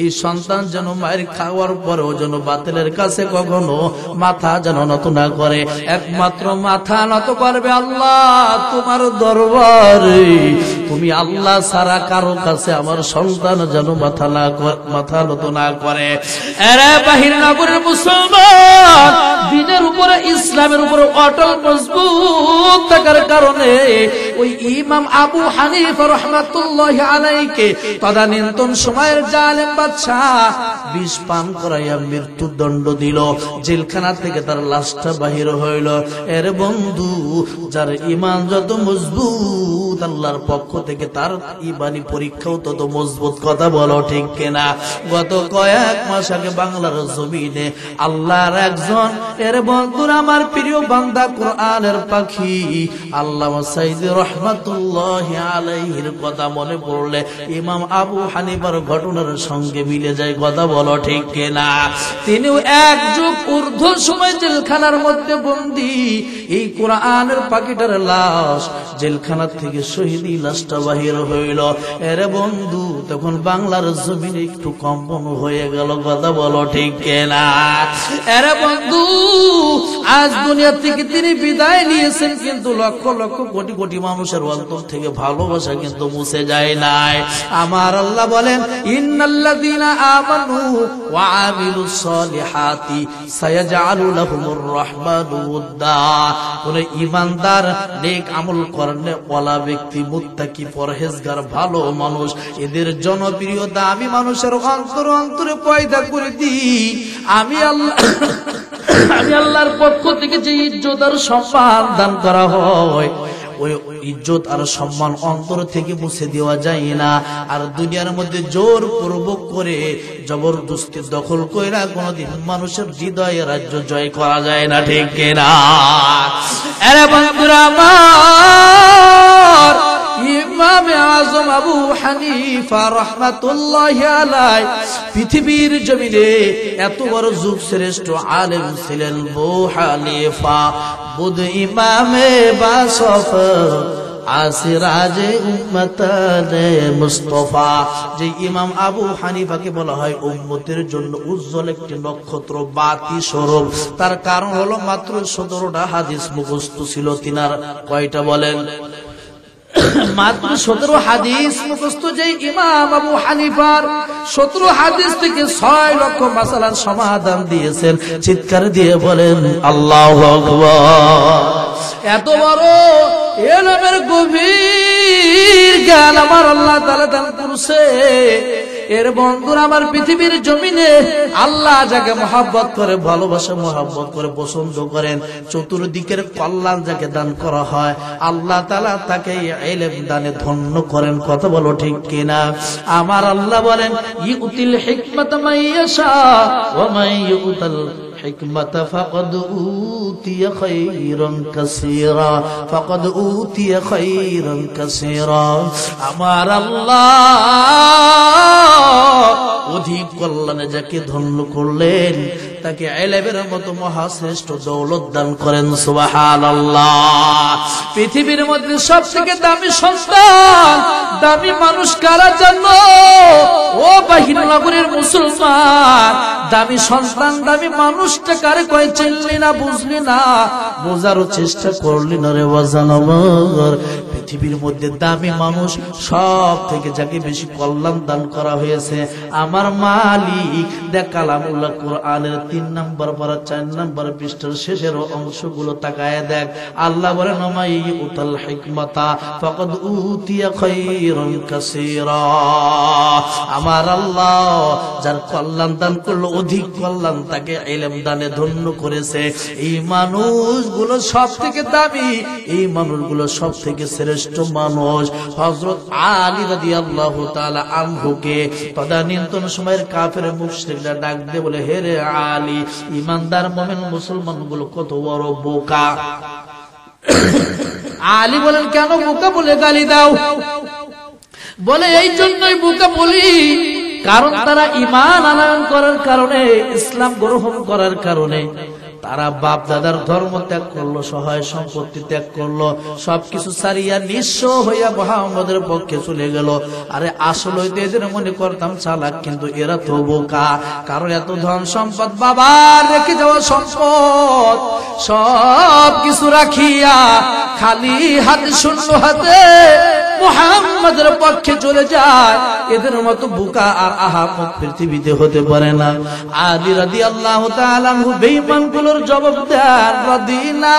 এই সন্তান যেন মায়ের খাওয়ার পরেও যেন বাতিলের কাছে কখনো মাথা যেন নত না করে একমাত্র মাথা নত করবে আল্লাহ তোমার দরবারে তুমি আল্লাহ সারা কারো কাছে আমার সন্তান যেন মাথা না মাথা নত না করে বাহির নগরের মুসলমান দিনের উপরে ইসলামের উপরে অটল মজবুত থাকার কারণে মৃত্যুদণ্ড দিল জেলখানা থেকে তার লাশটা বাহির হইল এর বন্ধু যার ইমান যত মজবুত আল্লাহর পক্ষ থেকে তার ইমানি পরীক্ষাও তত মজবুত কথা বলো ঠিক কেনা গত কয়েক মাস আগে বাংলার জমিনে আল্লাহর একজন এর বন্ধুর আমার প্রিয় বান্দা কোরআনের পাখি আল্লাহ সাইদের রহমাতুল্লাহ আলাইহির কথা মনে পড়লে ইমাম আবু ঘটনার সঙ্গে মিলে যায় কথা বলো ঠিক কিনা তিনিও এক যুগ ঊর্ধ্ব সময় জেলখানার মধ্যে বন্দী এই কোরআনের পাখিটার লাশ জেলখানা থেকে শহীদ লাশটা বাহির হইল এরে বন্ধু তখন বাংলার জমিন একটু কম্পন হয়ে গেল কথা বলো ঠিক কেনা এরে বন্ধু আজ দুনিয়া থেকে তিনি বিদায় নিয়েছেন কিন্তু লক্ষ লক্ষ কোটি কোটি মানুষের অন্তর থেকে ভালোবাসা কিন্তু মুছে যায় নাই আমার আল্লাহ বলেন ইন্নাল্লাযীনা আমানু ওয়া আমিলুস সলিহাতি লাহুমুর রাহমানু উদ্দা ইমানদার নেক আমল ওয়ালা ব্যক্তি মুত্তাকি পরহেজগার ভালো মানুষ এদের জনপ্রিয়তা আমি মানুষের অন্তর অন্তরে পয়দা করে দিই আমি আল্লাহ আমি আল্লাহর পক্ষ থেকে যে ইজ্জত আর সম্মান দান করা হয় ইজ্জত আর সম্মান অন্তর থেকে মুছে দেওয়া যায় না আর দুনিয়ার মধ্যে জোর পূর্বক করে জবরদস্তি দখল করে কোনদিন মানুষের হৃদয়ে রাজ্য জয় করা যায় না ঠিক পৃথিবীর জমিনে এত বড় যুগ শ্রেষ্ঠ আলেম ছিলেন বু হানিফা বুধ ইমামে বাসফ আসিরাজ উম্মতানে মুস্তফা যে ইমাম আবু হানিফাকে বলা হয় উম্মতের জন্য উজ্জ্বল একটি নক্ষত্র বাতি স্বরূপ তার কারণ হলো মাত্র সতেরোটা হাদিস মুখস্থ ছিল তিনার কয়টা বলেন মাত্র সতেরো হাদিস মুখস্থ যে ইমাম আবু হানিফার সতেরো হাদিস থেকে ছয় লক্ষ মাসালার সমাধান দিয়েছেন চিৎকার দিয়ে বলেন আল্লাহ এত বড় এ গভীর জ্ঞান আমার আল্লাহ তালা দান করছে এর বন্ধুর আমার পৃথিবীর জমিনে আল্লাহ যাকে মহাব্বত করে মহাব্বত করে পছন্দ করেন চতুর্দিকের কল্যাণ যাকে দান করা হয় আল্লাহ তালা তাকে এলেম দানে ধন্য করেন কথা বলো ঠিক কিনা আমার আল্লাহ বলেন ইউতিল হিকমত মাইয়াশা মাইয়ুতাল الحكمة فقد أوتي خيرا كثيرا فقد أوتي خيرا كثيرا أمار الله অধিক কল্যাণে যাকে ধন্য করলেন তাকে এলেবের মতো মহাশ্রেষ্ঠ দৌলত দান করেন সুবাহাল পৃথিবীর মধ্যে সব থেকে দামি সন্তান দামি মানুষ কারা জন্য ও বাহির নগরের মুসলমান দামি সন্তান দামি মানুষটা কারে কয়ে চিনলি না বুঝলি না বোঝারও চেষ্টা করলি না রে বাজান পৃথিবীর মধ্যে দামি মানুষ সব থেকে যাকে বেশি কল্যাণ দান করা হয়েছে আমার মালিক দেখালাম উল্লাহ কোরআনের তিন নাম্বার পারা চার নাম্বার পৃষ্ঠার শেষের অংশগুলো তাকায় দেখ আল্লাহ বলে নমাই উতাল হিকমতা ফকদ উতিয়া খৈরম কাসীরা আমার আল্লাহ যার কল্যাণ দান করলো অধিক কল্যাণ তাকে ইলম দানে ধন্য করেছে এই মানুষগুলো সব থেকে দাবি এই মানুষগুলো সব থেকে শ্রেষ্ঠ মানুষ হজরত আলী আল্লাহ তালা আনহুকে তদানীন্তন সময়ের কাফের সেগুলা ডাক দিয়ে বলে হেরে আল আলী ইমানদার মোমেন মুসলমান গুলো কত বড় বোকা আলী বলেন কেন বোকা বলে গালি দাও বলে এই জন্যই বোকা বলি কারণ তারা ইমান আনায়ন করার কারণে ইসলাম গ্রহণ করার কারণে তারা বাপ দাদার ধর্ম ত্যাগ করলো সহায় সম্পত্তি ত্যাগ করলো সবকিছু সারিয়া নিঃস্ব হইয়া মোহাম্মদের পক্ষে চলে গেল আরে আসল হইতে এদের মনে করতাম চালাক কিন্তু এরা তো বোকা কারো এত ধন সম্পদ বাবা রেখে যাওয়া সম্পদ সব কিছু রাখিয়া খালি হাতে শূন্য হাতে মোহাম্মদের পক্ষে চলে যায় এদের মতো বুকা আর আহামক পৃথিবীতে হতে পারে না আলী রাদি আল্লাহ তাআলাহু বেঈমানগুলোর জবাব দেন রাদিনা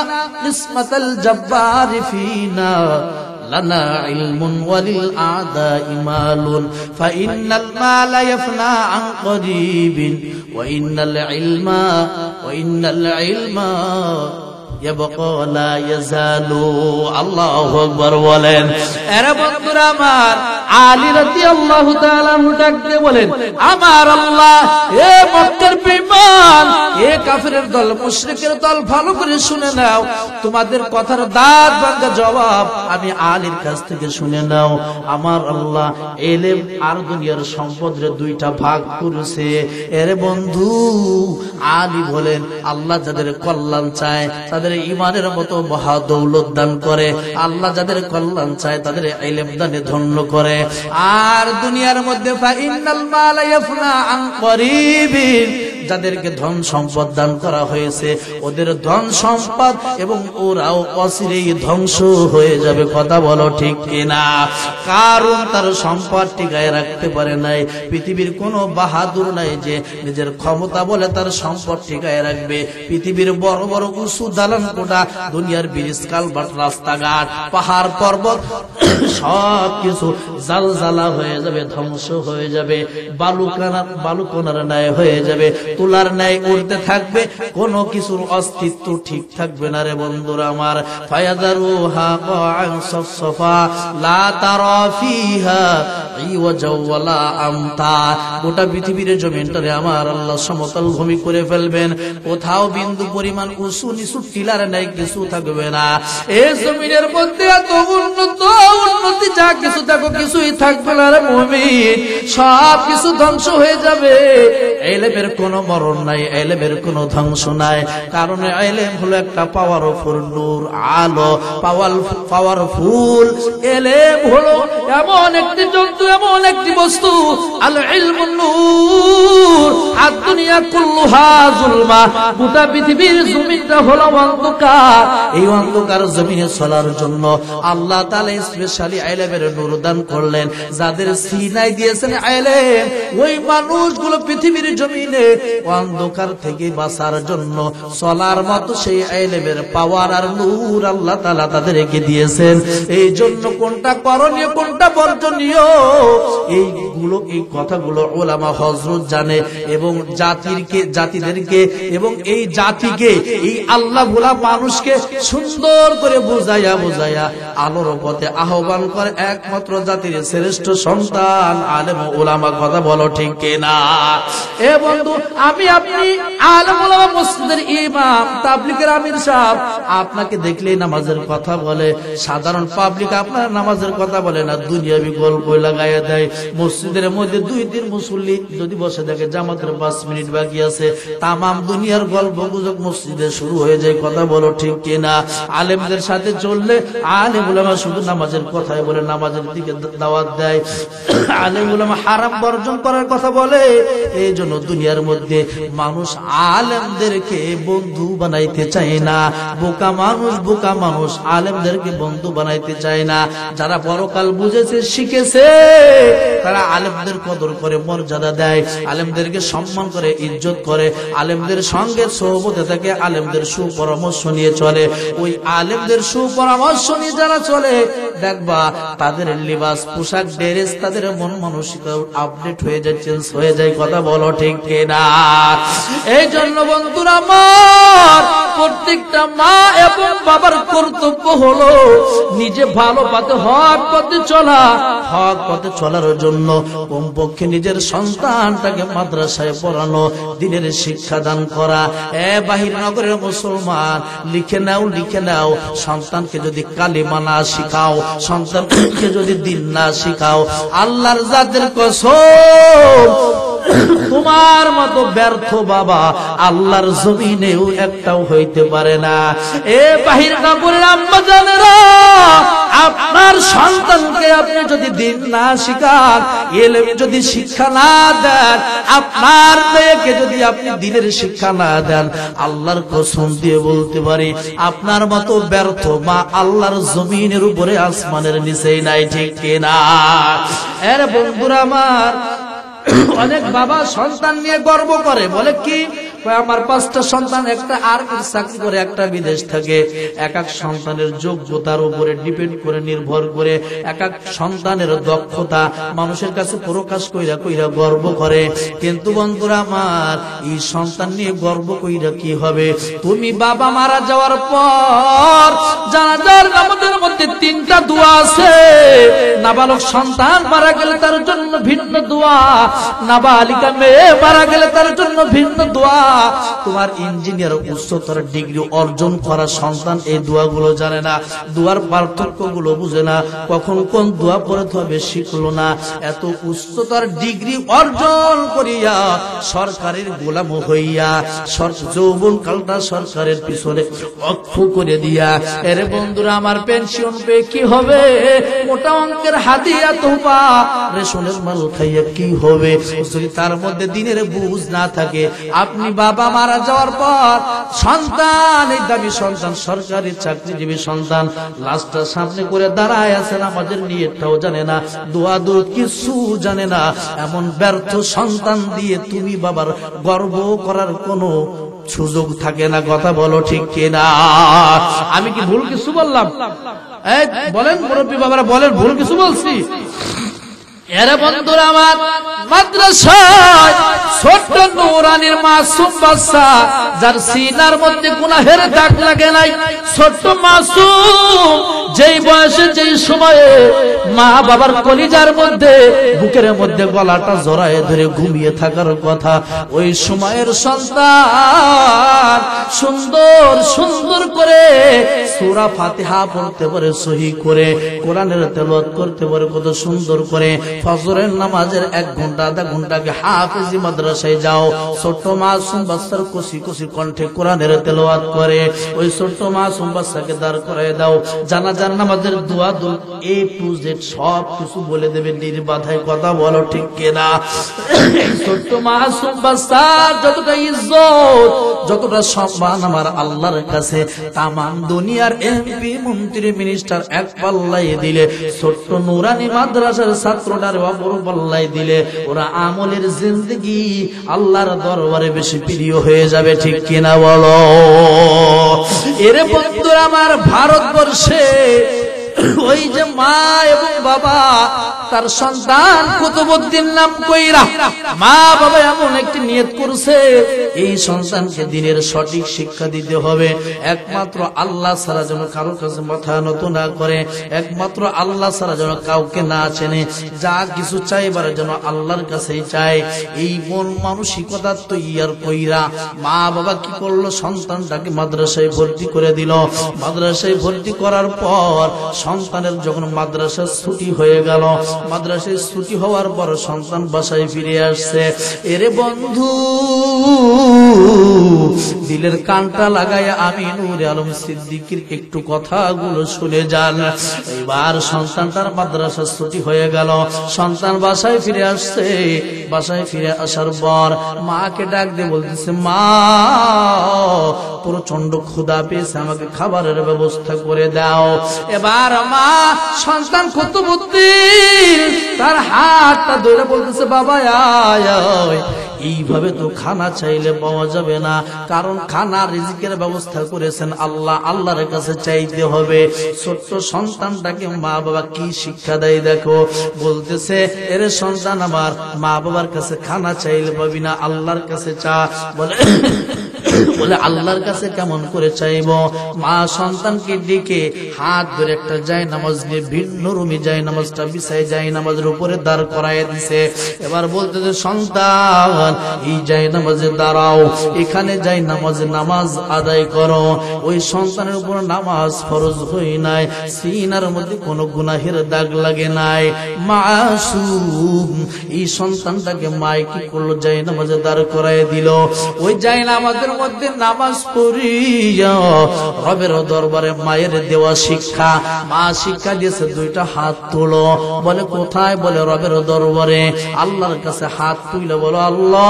কিসমাতাল জাব্বারি ফিনা لنا علم وللأعداء مال فإن المال يفنى عن قريب وإن العلم وإن العلم তোমাদের কথার দাঁত ভাঙ্গা জবাব আমি আলীর কাছ থেকে শুনে নাও আমার আল্লাহ এলেম আর দুনিয়ার সম্পদের দুইটা ভাগ করেছে এর বন্ধু আলী বলেন আল্লাহ যাদের কল্যাণ চায় তাদের তাদের ইমানের মতো মহা দৌলত দান করে আল্লাহ যাদের কল্যাণ চায় তাদের আইলেম দানে ধন্য করে আর দুনিয়ার মধ্যে যাদেরকে ধন সম্পদ দান করা হয়েছে ওদের ধন সম্পদ এবং ওরাও অচিরেই ধ্বংস হয়ে যাবে কথা বলো ঠিক কিনা কারণ তার সম্পদ টিকায় রাখতে পারে নাই পৃথিবীর কোনো বাহাদুর নাই যে নিজের ক্ষমতা বলে তার সম্পদ টিকায় রাখবে পৃথিবীর বড় বড় উঁচু দালান কোটা দুনিয়ার ব্রিজ কালভার্ট রাস্তাঘাট পাহাড় পর্বত সবকিছু কিছু জালজালা হয়ে যাবে ধ্বংস হয়ে যাবে বালুকানা বালুকোনার ন্যায় হয়ে যাবে তুলার ন্যায় উড়তে থাকবে কোনো কিছুর অস্তিত্ব ঠিক থাকবে না রে বন্ধুরা আমার ফায়াদারুহা কাআন লা তারা ফিহা গোটা পৃথিবীর জমিনটারে আমার আল্লাহ সমতল ভূমি করে ফেলবেন কোথাও বিন্দু পরিমাণ উঁচু নিচু টিলার নাই কিছু থাকবে না এই জমিনের মধ্যে এত উন্নত উন্নতি যা কিছু দেখো কিছুই থাকবে না রে সব কিছু ধ্বংস হয়ে যাবে এলেমের কোনো মরণ নাই এলেমের কোনো ধ্বংস নাই কারণ এলেম হলো একটা নূর আলো পাওয়ার এলেম হলো এমন একটি জন্তু এমন একটি বস্তু নূর আর দুনিয়া কুল্লুহা জুলমা গোটা পৃথিবীর জমিটা হলো অন্ধকার এই অন্ধকার জমিনে চলার জন্য আল্লাহ তালে স্পেশাল শালী আইলেমের নুরদান করলেন যাদের সিনাই দিয়েছেন আইলে ওই মানুষগুলো পৃথিবীর জমিনে অন্ধকার থেকে বাঁচার জন্য চলার মতো সেই আইলেমের পাওয়ার আর নূর আল্লাহ তালা তাদের এগিয়ে দিয়েছেন এই জন্য কোনটা করণীয় কোনটা বর্জনীয় এইগুলো এই কথাগুলো ওলামা হজরত জানে এবং জাতিরকে জাতিদেরকে এবং এই জাতিকে এই আল্লাহ ভোলা মানুষকে সুন্দর করে বুঝাইয়া বুঝাইয়া আলোর পথে আহ আহ্বান করে একমাত্র জাতির শ্রেষ্ঠ সন্তান আলেম ওলামা কথা বলো ঠিক কিনা এ বন্ধু আমি আপনি আলেম ওলামা মসজিদের ইমাম তাবলিকের আমির সাহ আপনাকে দেখলেই নামাজের কথা বলে সাধারণ পাবলিক আপনার নামাজের কথা বলে না দুনিয়া দুনিয়াবি গল্প লাগাইয়া দেয় মসজিদের মধ্যে দুই দিন মুসল্লি যদি বসে দেখে জামাতের পাঁচ মিনিট বাকি আছে তামাম দুনিয়ার গল্প গুজব মসজিদে শুরু হয়ে যায় কথা বলো ঠিক কিনা আলেমদের সাথে চললে আলেম ওলামা শুধু নামাজের কথায় বলে নামাজের দিকে দাওয়াত দেয় আলেম উলামা হারাম বর্জন করার কথা বলে এই জন্য দুনিয়ার মধ্যে মানুষ আলেমদেরকে বন্ধু বানাইতে চায় না বোকা মানুষ বোকা মানুষ আলেমদেরকে বন্ধু বানাইতে চায় না যারা পরকাল বুঝেছে শিখেছে তারা আলেমদের কদর করে মর্যাদা দেয় আলেমদেরকে সম্মান করে ইজ্জত করে আলেমদের সঙ্গে সহবতে থাকে আলেমদের সুপরামর্শ নিয়ে চলে ওই আলেমদের সুপরামর্শ নিয়ে যারা চলে দেখ দেখবা তাদের লিবাস পোশাক ড্রেস তাদের মন মানসিক আপডেট হয়ে যায় চেঞ্জ হয়ে যায় কথা বলো ঠিক না এই জন্য বন্ধুরা মা প্রত্যেকটা মা এবং বাবার কর্তব্য হলো নিজে ভালো পথে হক পথে চলা হক পথে চলার জন্য কমপক্ষে নিজের সন্তানটাকে মাদ্রাসায় পড়ানো দিনের শিক্ষা দান করা এ বাহির নগরের মুসলমান লিখে নাও লিখে নাও সন্তানকে যদি কালী মানা শিখাও সন্তানকে যদি দিন না শিখাও আল্লাহর জাতের কসম তোমার মতো ব্যর্থ বাবা আল্লাহর জমিনেও একটাও হইতে পারে না এ বাহির না বলে আম্মা জানেরা আপনার সন্তানকে আপনি যদি দিন না শিখান এলে যদি শিক্ষা না দেন আপনার মেয়েকে যদি আপনি দিনের শিক্ষা না দেন আল্লাহর কসম দিয়ে বলতে পারি আপনার মতো ব্যর্থ মা আল্লাহর জমিনের উপরে আসমানের নিচেই নাই ঠিক কিনা এর বন্ধুরা আমার অনেক বাবা সন্তান নিয়ে গর্ব করে বলে কি আমার পাঁচটা সন্তান একটা আর চাকরি করে একটা বিদেশ থাকে এক এক সন্তানের যোগ্যতার উপরে ডিপেন্ড করে নির্ভর করে এক এক সন্তানের দক্ষতা মানুষের কাছে প্রকাশ কইরা কইরা গর্ব করে কিন্তু বন্ধুরা আমার এই সন্তান নিয়ে গর্ব কইরা কি হবে তুমি বাবা মারা যাওয়ার পর জানাজার আমাদের মধ্যে তিনটা দোয়া আছে নাবালক সন্তান মারা গেলে তার জন্য ভিন্ন দোয়া নাবালিকা মেয়ে মারা গেলে তার জন্য ভিন্ন দোয়া তোমার ইঞ্জিনিয়ার উচ্চতর ডিগ্রি অর্জন করা সন্তান এই দোয়াগুলো জানে না দোয়ার পার্থক্য গুলো বুঝে না কখন কোন দোয়া পড়তে হবে শিখলো না এত উচ্চতর ডিগ্রি অর্জন করিয়া সরকারের গোলাম হইয়া যৌবন কালটা সরকারের পিছনে অক্ষ করে দিয়া এর বন্ধুরা আমার পেনশন পে কি হবে মোটা অঙ্কের হাতিয়া তোপা রেশনের মাল খাইয়া কি হবে যদি তার মধ্যে দিনের বুঝ না থাকে আপনি বাবা মারা যাওয়ার পর সন্তান এই দাবি সন্তান সরকারি চাকরিজীবী সন্তান লাস্টার সামনে করে দাঁড়ায় আছে না আমাদের নিয়েটাও জানে না দোয়া দু কিছু জানে না এমন ব্যর্থ সন্তান দিয়ে তুমি বাবার গর্ব করার কোনো সুযোগ থাকে না কথা বলো ঠিক কিনা আমি কি ভুল কিছু বললাম বলেন মুরব্বী বাবারা বলেন ভুল কিছু বলছি এরা বন্ধুরা আমার মাদ্রাসায় ছোট্ট মাসুম বাচ্চা যার সিনার মধ্যে গুনাহের দাগ লাগে নাই ছোট্ট মাসুম যেই বয়সে যেই সময়ে মা বাবার কলিজার মধ্যে বুকের মধ্যে গলাটা জড়ায় ধরে ঘুমিয়ে থাকার কথা ওই সময়ের সন্তান সুন্দর সুন্দর করে সুরা ফাতিহা পড়তে পারে সহি করে কোরআনের তেলত করতে পারে কত সুন্দর করে ফজরের নামাজের এক ঘন্টা আধা ঘন্টা আগে হাফিজি মাদ্রাসায় যাও ছোট্ট মাসুম বাচ্চার কুশি কুসি কণ্ঠে কোরআনের তেলোয়াত করে ওই ছোট্ট মাসুম বাচ্চাকে দাঁড় করে দাও জানাজার নামাজের দোয়া দু এ টু জেড সব কিছু বলে দেবে নির্বাধায় কথা বলো ঠিক কেনা ছোট্ট মাসুম বাচ্চা যতটা ইজ্জত যতটা সম্মান আমার আল্লাহর কাছে তামাম দুনিয়ার এমপি মন্ত্রী মিনিস্টার এক পাল্লাই দিলে ছোট্ট নুরানি মাদ্রাসার ছাত্র আল্লাহর অপর বল্লাই দিলে ওরা আমলের জিন্দগি আল্লাহর দরবারে বেশি প্রিয় হয়ে যাবে ঠিক কিনা বলো এর বন্ধুরা আমার ভারতবর্ষে ওই যে মা এবং বাবা তার সন্তান কুতুবুদ্দিন নাম কইরা মা বাবা এমন একটি নিয়ত করছে এই সন্তানকে দিনের সঠিক শিক্ষা দিতে হবে একমাত্র আল্লাহ সারা যেন কারোর কাছে মাথা নত না করে একমাত্র আল্লাহ সারা যেন কাউকে না চেনে যা কিছু চাইবার যেন আল্লাহর কাছেই চায় এই মন মানসিকতার তো ইয়ার কইরা মা বাবা কি করলো সন্তানটাকে মাদ্রাসায় ভর্তি করে দিল মাদ্রাসায় ভর্তি করার পর সন্তানের যখন মাদ্রাসার ছুটি হয়ে গেল মাদ্রাসায় ছুটি হওয়ার পর সন্তান বাসায় ফিরে আসছে এরে বন্ধু দিলের কানটা লাগায় আমি নূর আলম সিদ্দিকির একটু কথাগুলো শুনে যান এবার সন্তান তার মাদ্রাসার ছুটি হয়ে গেল সন্তান বাসায় ফিরে আসছে বাসায় ফিরে আসার পর মাকে ডাক দিয়ে বলতেছে মা প্রচন্ড ক্ষুদা পেয়েছে আমাকে খাবারের ব্যবস্থা করে দাও এবার মা সন্তান কত বুদ্ধি তার হাতটা ধরে বলতেছে বাবা আয় এইভাবে তো খানা চাইলে পাওয়া যাবে না কারণ খানা রিজিকের ব্যবস্থা করেছেন আল্লাহ আল্লাহর কাছে চাইতে হবে ছোট্ট সন্তানটাকে মা বাবা কি শিক্ষা দেয় দেখো বলতেছে এর সন্তান আমার মা বাবার কাছে খানা চাইলে পাবি না আল্লাহর কাছে চা বলে বলে আল্লাহর কাছে কেমন করে চাইব মা সন্তানকে ডেকে হাত ধরে একটা যায় নামাজ নিয়ে ভিন্ন রুমে যায় নামাজটা বিষয় যায় নামাজের উপরে দাঁড় করাই দিছে এবার বলতেছে সন্তান নামাজ আদায় সন্তানটাকে মায় কি করলো যাই নামাজে দাঁড় দিল ওই যাই নামাজের মধ্যে নামাজ পড়িয়া রবের দরবারে মায়ের দেওয়া শিক্ষা মা শিক্ষা দিয়েছে দুইটা হাত তুলো বলে কোথায় বলে রবের দরবারে আল্লাহর কাছে হাত তুইলে বলো আল্লাহ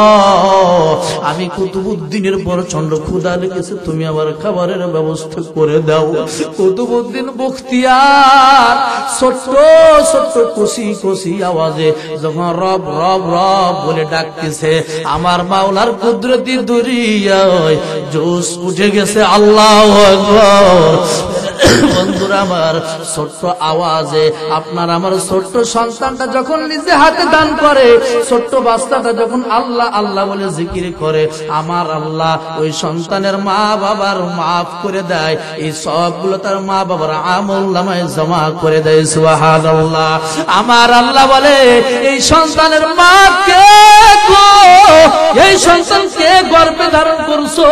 আমি কুতুবুদ্দিনের বড় চন্ড ক্ষুদা লেগেছে তুমি আবার খাবারের ব্যবস্থা করে দাও কুতুবুদ্দিন বক্তিয়ার ছোট্ট ছোট্ট খুশি খুশি আওয়াজে যখন রব রব রব বলে ডাকতেছে আমার মাওলার কুদরতি দরিয়ায় জোশ উঠে গেছে আল্লাহ বন্ধুরা আমার ছোট্ট আওয়াজে আপনার আমার ছোট্ট সন্তানটা যখন নিজে হাতে দান করে ছোট্ট বাস্তাটা যখন আল্লাহ আল্লাহ বলে জিকির করে আমার আল্লাহ ওই সন্তানের মা বাবার মাফ করে দেয় এই সবগুলো তার মা বাবার আমল্লামায় জমা করে দেয় সুহাদ আল্লাহ আমার আল্লাহ বলে এই সন্তানের মা কে এই সন্তান কে গর্বে ধারণ করছো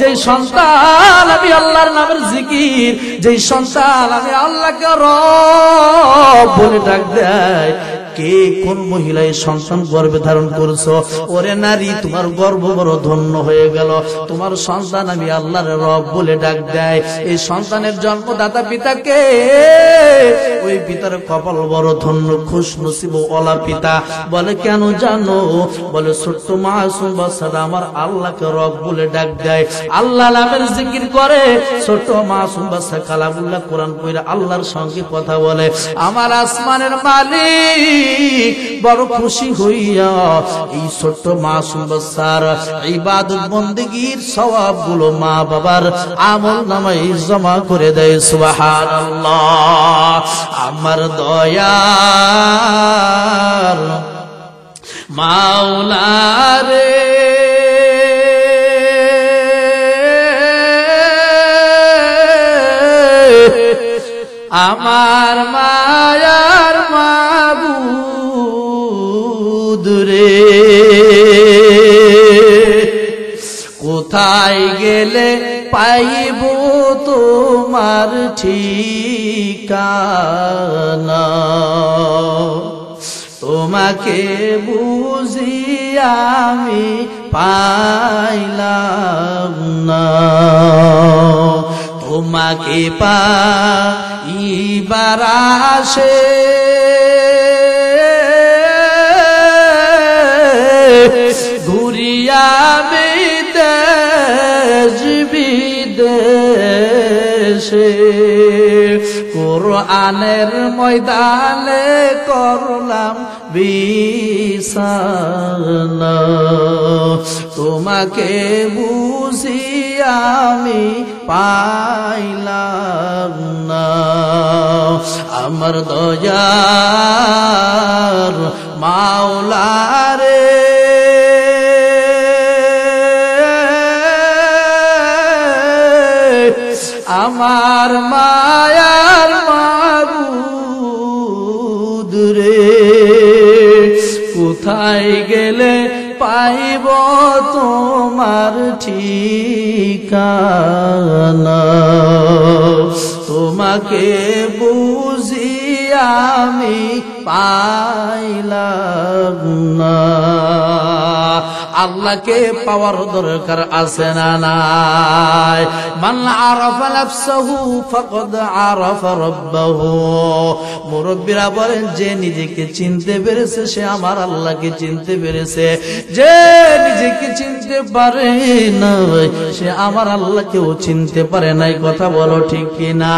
যে সন্তান আমি আল্লাহর নামের জিকির যে সন্তান আমি আল্লাহকে রব বলে ডাক দেয় কে কোন মহিলায় সন্তান গর্বে ধারণ করছো ওরে নারী তোমার গর্ব বড় ধন্য হয়ে গেল তোমার সন্তান আমি আল্লাহর রব বলে ডাক দেয় এই সন্তানের জন্মদাতা পিতাকে ওই পিতার কপাল বড় ধন্য খুশ নসিব ওলা পিতা বলে কেন জানো বলে ছোট্ট মাসুম বাচ্চারা আমার আল্লাহকে রব বলে ডাক দেয় আল্লাহ নামের জিকির করে ছোট্ট মাসুম বাচ্চা কালামুল্লাহ কোরআন কইরা আল্লাহর সঙ্গে কথা বলে আমার আসমানের মালিক বড় খুশি হইয়া এই ছোট্ট মাসুম এই ইবাদত বন্দীগীর স্বভাব গুলো মা বাবার আমল নামাই জমা করে দেয় সুবাহার আমার দয়ার মাওলারে আমার মায়া কোথায় গেলে পাইব তোমার ঠিকানা তোমাকে বুঝি আমি পাইলাম না তোমাকে পাইবার আসে ঘুরিয়া বে শেষে কোরআনের ময়দানে করলাম বিসানা তোমাকে বুঝি আমি পাইলাম না আমার দয়ার মাওলা পাই গেলে পাইব তোমার ঠিকানা তোমাকে বুঝি আমি পাইলাম না আল্লাহকে পাওয়ার দরকার আছে না নাই মান আরাফা নাফসাহু ফাকাদ আরাফা রাব্বাহু মুরব্বীরা বলেন যে নিজেকে চিনতে পেরেছে সে আমার আল্লাহকে চিনতে পেরেছে যে নিজেকে চিনতে পারে না সে আমার আল্লাহকেও চিনতে পারে নাই কথা বলো ঠিক না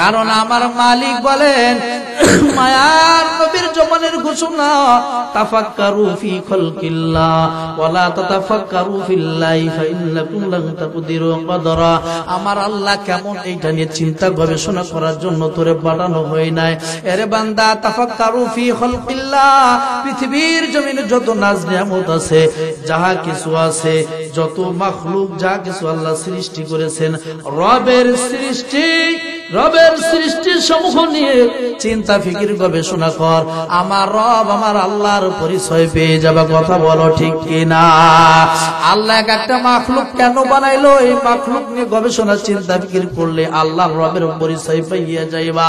কারণ আমার মালিক বলেন মায়ার নবীর জবানের ঘোষণা তাফাক্কারু ফি খালকিল্লাহ ওয়ালা তাতাফাক্কারু ফিল্লাহি ফাইন্নাকুম লান তাকদিরু কদরা আমার আল্লাহ কেমন এইটা নিয়ে চিন্তা গবেষণা করার জন্য তোরে হয় নাই বান্দা তাফাক্কারু ফি খালকিল্লাহ পৃথিবীর জমিনে যত নাজ নিয়ামত আছে যাহা কিছু আছে যত মাখলুক যা কিছু আল্লাহ সৃষ্টি করেছেন রবের সৃষ্টি রবের সৃষ্টি সমূহ নিয়ে চিন্তা ফিকির গবেষণা পর আমার রব আমার আল্লাহর পরিচয় পেয়ে যাবে কথা বলো ঠিক কিনা আল্লাহ একটা মাখলুক কেন বানাইলো এই মাখলুক নিয়ে গবেষণা চিন্তা ফিকির করলে আল্লাহ রবের পরিচয় পাইয়া যাইবা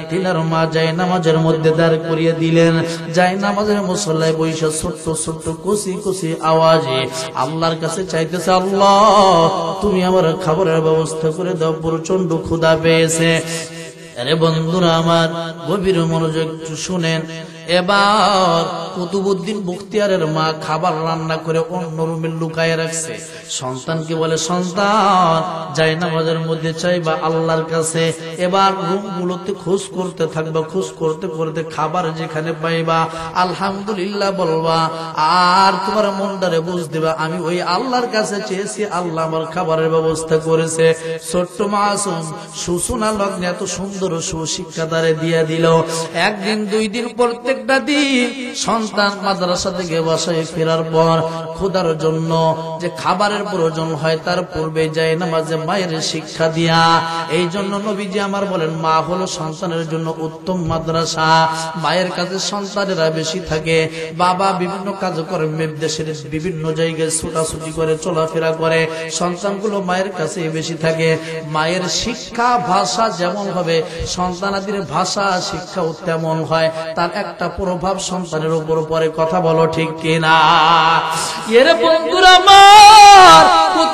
তিনার মা যায় নামাজের মধ্যে দাঁড় করিয়ে দিলেন যায় নামাজের মুসল্লায় বৈশ ছোট্ট ছোট্ট কুসি কুসি আওয়াজে আল্লাহর কাছে চাইতেছে আল্লাহ তুমি আমার খাবারের ব্যবস্থা করে দাও প্রচন্ড ক্ষুদা পেয়েছে আরে বন্ধুরা আমার গভীর মনোযোগ শুনেন এবার কুতুবুদ্দিন বুখতিয়ারের মা খাবার রান্না করে অন্য রুমে লুকায় রাখছে সন্তানকে বলে সন্তান যাই নামাজের মধ্যে চাই বা আল্লাহর কাছে এবার রুম গুলোতে খোঁজ করতে থাকবে খোঁজ করতে করতে খাবার যেখানে পাইবা আলহামদুলিল্লাহ বলবা আর তোমার মনটারে বুঝ দেবা আমি ওই আল্লাহর কাছে চেয়েছি আল্লাহ আমার খাবারের ব্যবস্থা করেছে ছোট্ট মাসুম সুসুনা লগ্নে এত সুন্দর সুশিক্ষা দ্বারে দিয়ে দিল একদিন দুই দিন পড়তে প্রত্যেকটা দিন সন্তান মাদ্রাসা থেকে বাসায় ফেরার পর খুদার জন্য যে খাবারের প্রয়োজন হয় তার পূর্বে যায় না মাঝে মায়ের শিক্ষা দিয়া এই জন্য নবীজি আমার বলেন মা হলো সন্তানের জন্য উত্তম মাদ্রাসা মায়ের কাছে সন্তানেরা বেশি থাকে বাবা বিভিন্ন কাজকর্মে দেশের বিভিন্ন জায়গায় ছোটাছুটি করে চলাফেরা করে সন্তানগুলো মায়ের কাছে বেশি থাকে মায়ের শিক্ষা ভাষা যেমন হবে সন্তানাদের ভাষা শিক্ষা তেমন হয় তার একটা একটা প্রভাব সন্তানের উপর পরে কথা বলো ঠিক কিনা এর বন্ধুরা মা কত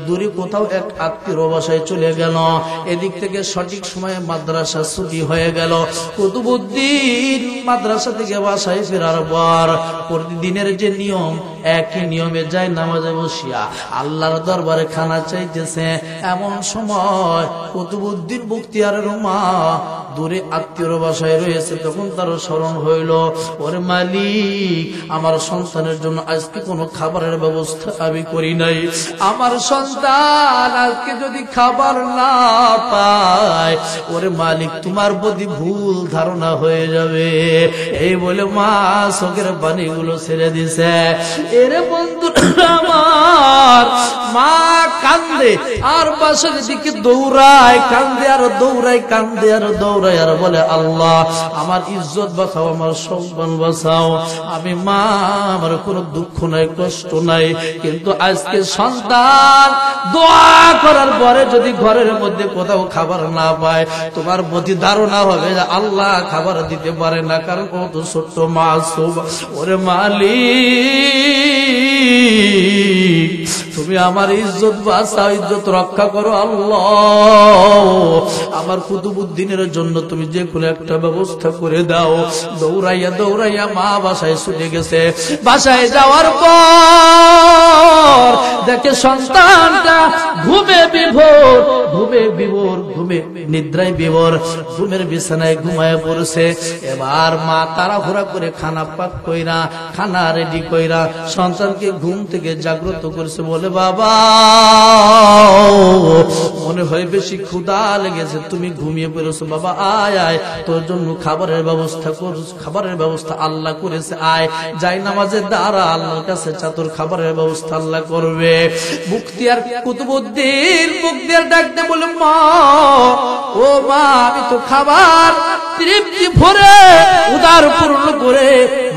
দূরে কোথাও এক আত্মীয় বাসায় চলে গেল এদিক থেকে সঠিক সময়ে মাদ্রাসা ছুটি হয়ে গেল কুতুবুদ্দিন মাদ্রাসা থেকে বাসায় ফেরার পর প্রতিদিনের যে নিয়ম একই নিয়মে যায় নামাজে বসিয়া আল্লাহর দরবারে খানা চাইতেছে এমন সময় কুতুবুদ্দিন বক্তিয়ারের মা দূরে আত্মীয় বাসায় রয়েছে তখন তার স্মরণ হইল ওর মালিক আমার সন্তানের জন্য আজকে কোনো খাবারের ব্যবস্থা আমি করি নাই আমার সন্তান আজকে যদি খাবার না পায় ওরে মালিক তোমার প্রতি ভুল ধারণা হয়ে যাবে এই বলে মা শোকের বাণীগুলো ছেড়ে দিছে এরে বন্ধু আমার মা কান্দে আর বাসার দিকে দৌড়ায় কান্দে আর দৌড়ায় কান্দে আর দৌড় দৌড়াইয়ার বলে আল্লাহ আমার ইজ্জত বাঁচাও আমার সম্মান বাঁচাও আমি মা আমার কোনো দুঃখ নাই কষ্ট নাই কিন্তু আজকে সন্তান দোয়া করার পরে যদি ঘরের মধ্যে কোথাও খাবার না পায় তোমার প্রতি ধারণা হবে যে আল্লাহ খাবার দিতে পারে না কারণ কত ছোট্ট মাসুম ওরে মালিক তুমি আমার ইজ্জত বাসা ইজ্জত রক্ষা করো আল্লাহ আমার কুতুবুদ্দিনের জন্য তুমি যে কোনো একটা ব্যবস্থা করে দাও দৌড়াইয়া দৌড়াইয়া মা বাসায় শুনে গেছে বাসায় যাওয়ার পর দেখে সন্তানটা ঘুমে বিভোর ঘুমে বিভোর ঘুমে নিদ্রায় বিভোর ঘুমের বিছানায় ঘুমায় পড়ছে এবার মা তাড়াহুড়া করে খানা পাক কইরা খানা রেডি কইরা সন্তানকে ঘুম থেকে জাগ্রত করেছে বলে বাবা মনে হয় বেশি ক্ষুদা লেগেছে তুমি ঘুমিয়ে পড়েছো বাবা আয় আয় তোর জন্য খাবারের ব্যবস্থা কর খাবারের ব্যবস্থা আল্লাহ করেছে আয় যাই নামাজে দ্বারা আল্লাহর কাছে চাতুর খাবারের ব্যবস্থা আল্লাহ করবে মুক্তিয়ার কুতুবুদ্দিন মুক্তিয়ার ডাকতে বলে মা ও মা আমি তো খাবার তৃপ্তি ভরে উদার পূর্ণ করে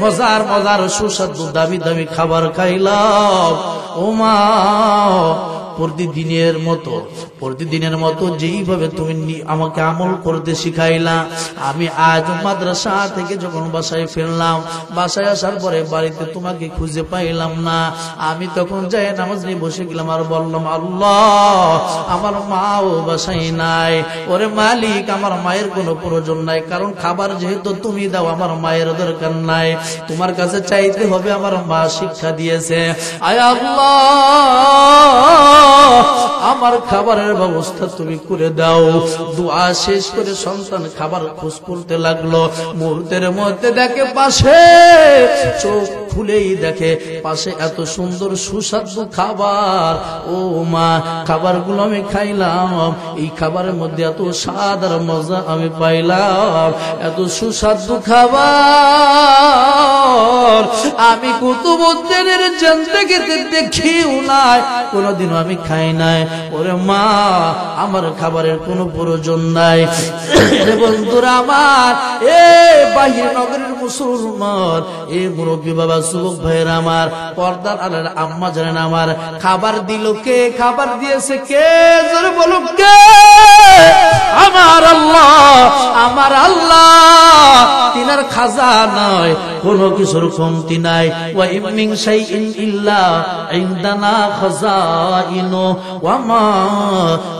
মজার মজার সুস্বাদু দামি দামি খাবার খাইলাম ও প্রতিদিনের মতো প্রতিদিনের মতো যেইভাবে তুমি আমাকে আমল করতে শিখাইলা আমি আজ মাদ্রাসা থেকে যখন বাসায় ফিরলাম বাসায় আসার পরে বাড়িতে তোমাকে খুঁজে পাইলাম না আমি তখন যাই নামাজ নিয়ে বসে গেলাম আর বললাম আল্লাহ আমার মাও বাসায় নাই ওরে মালিক আমার মায়ের কোনো প্রয়োজন নাই কারণ খাবার যেহেতু তুমি দাও আমার মায়ের দরকার নাই তোমার কাছে চাইতে হবে আমার মা শিক্ষা দিয়েছে আয় আল্লাহ আমার খাবারের ব্যবস্থা তুমি করে দাও দোয়া শেষ করে সন্তান খাবার খোঁজ করতে লাগলো মুহূর্তের মধ্যে দেখে পাশে চোখ খুলেই দেখে পাশে এত সুন্দর সুস্বাদু খাবার ও মা খাবার গুলো আমি খাইলাম এই খাবারের মধ্যে এত স্বাদ আর মজা আমি পাইলাম এত সুস্বাদু খাবার আমি কুতুবুদ্দিনের চন্দ্রগীতে দেখিও নাই কোনোদিনও আমি আমি খাই নাই ওরে মা আমার খাবারের কোন প্রয়োজন নাই বন্ধুরা আমার এ বাহির নগরীর মুসলমান এ মুরব্বী বাবা সুবক ভাইয়ের আমার পর্দার আলের আম্মা জানেন আমার খাবার দিল কে খাবার দিয়েছে কে জোরে বলুক কে আমার আল্লাহ আমার আল্লাহ তিনার খাজা নয় কোন কিছুর কমতি নাই ইল্লা ইনদানা খাজাইনু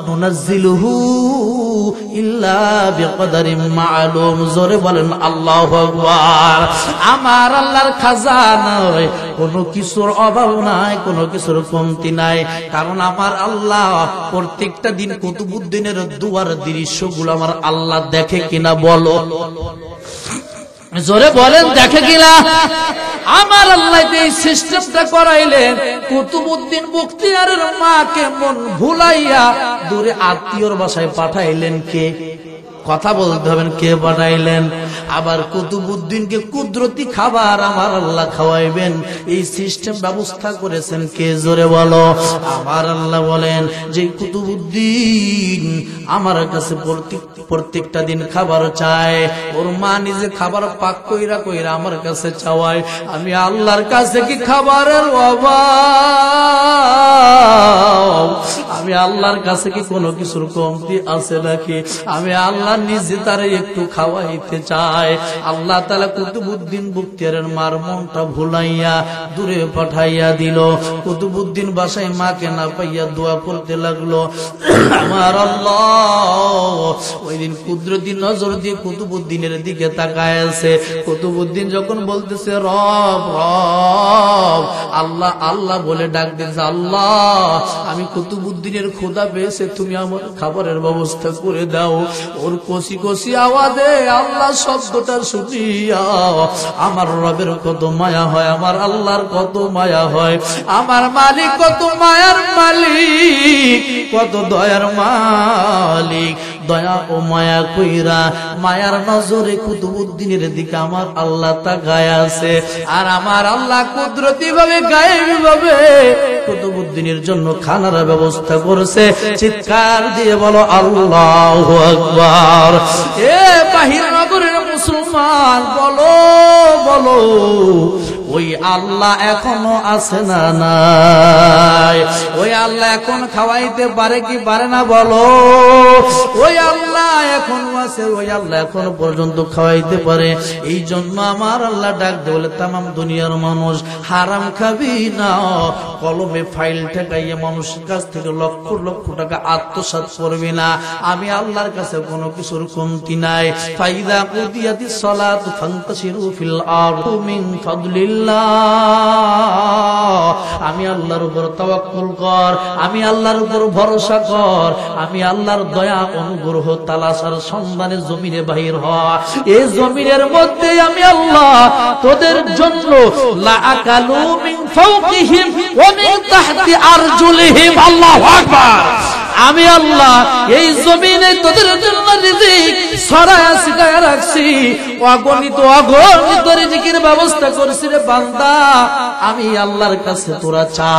নুনাজ্জিলুহু ইল্লা মালুম জোরে বলেন আল্লাহু আকবার আমার আল্লাহর খাজা নয় কোনো কিছুর অভাব নাই কোনো কিছুর কমতি নাই কারণ আমার আল্লাহ প্রত্যেকটা দিন কুতুবুদ্দিনের দুয়ার দৃশ্যগুলো আমার আল্লাহ দেখে কিনা বলো জোরে বলেন দেখে কিনা আমার আল্লাহ এই সিস্টেমটা করাইলেন কুতুবুদ্দিন বক্তিয়ারের মাকে মন ভুলাইয়া দূরে আত্মীয়র বাসায় পাঠাইলেন কে কথা বলতে হবেন কে পাঠাইলেন আবার কুতুবুদ্দিনকে কুদরতি খাবার আমার আল্লাহ খাওয়াইবেন এই সিস্টেম ব্যবস্থা করেছেন কে জোরে বলো আমার আল্লাহ বলেন যে কুতুবুদ্দিন আমার কাছে প্রত্যেকটা দিন খাবার চায় ওর মা নিজে খাবার পাক কইরা কইরা আমার কাছে চাওয়ায় আমি আল্লাহর কাছে কি খাবারের অভাব আমি আল্লাহর কাছে কি কোনো কিছুর কমতি আছে নাকি আমি আল্লাহ নিজে তারে একটু খাওয়াইতে চাই পায় আল্লাহ তালা কুতুবুদ্দিন বুক্তিয়ারের মার মনটা ভুলাইয়া দূরে পাঠাইয়া দিল কুতুবুদ্দিন বাসায় মাকে না পাইয়া দোয়া করতে লাগলো আমার আল্লাহ ওই দিন নজর দিয়ে কুতুবুদ্দিনের দিকে তাকায় আছে কুতুবুদ্দিন যখন বলতেছে রব রব আল্লাহ আল্লাহ বলে ডাক দিয়েছে আল্লাহ আমি কুতুবুদ্দিনের খোদা পেয়েছে তুমি আমার খাবারের ব্যবস্থা করে দাও ওর কষি কষি আওয়াজে আল্লাহ সব শব্দটা শুনিয়া আমার রবের কত মায়া হয় আমার আল্লাহর কত মায়া হয় আমার মালিক কত মায়ার মালিক কত দয়ার মালিক দয়া ও মায়া কইরা মায়ার নজরে কুতুবুদ্দিনের দিকে আমার আল্লাহ তা গায়ে আছে আর আমার আল্লাহ কুদরতি ভাবে গায়ে ভাবে কুতুবুদ্দিনের জন্য খানার ব্যবস্থা করেছে চিৎকার দিয়ে বলো আল্লাহ আকবার এ বাহির নগরের মুসলমান বলো বলো ওই আল্লাহ এখনো আছে না নাই ওই আল্লাহ এখন খাওয়াইতে পারে কি পারে না বলো ওই আল্লাহ এখনো আছে ওই আল্লাহ এখনো পর্যন্ত খাওয়াইতে পারে এই জন্য আমার আল্লাহ ডাক দেবলে তাম দুনিয়ার মানুষ হারাম খাবি না কলমে ফাইল ঠেকাইয়া মানুষের কাছ থেকে লক্ষ লক্ষ টাকা আত্মসাত করবি না আমি আল্লাহর কাছে কোনো কিছুর কমতি নাই ফাইদা কুদিয়াতি সলাত ফান্তাসিরু ফিল আর মিন ফাদলিল আমি আল্লাহর উপর তবাক্কুল কর আমি আল্লাহর উপর ভরসা কর আমি আল্লাহর দয়া অনুগ্রহ তালাশার সন্ধানে জমিনে বাহির হ এই জমিনের মধ্যে আমি আল্লাহ তোদের জন্য লাকালু মিন ফাওকিহিম ওয়া মিন তাহতি আরজুলিহিম আল্লাহু আকবার আমি আল্লাহ এই জমিনে তোদের জন্য রিজিক সরায় শিখায় রাখছি অগণিত অগণিত রিজিকের ব্যবস্থা করছি রে বান্দা আমি আল্লাহর কাছে তোরা চা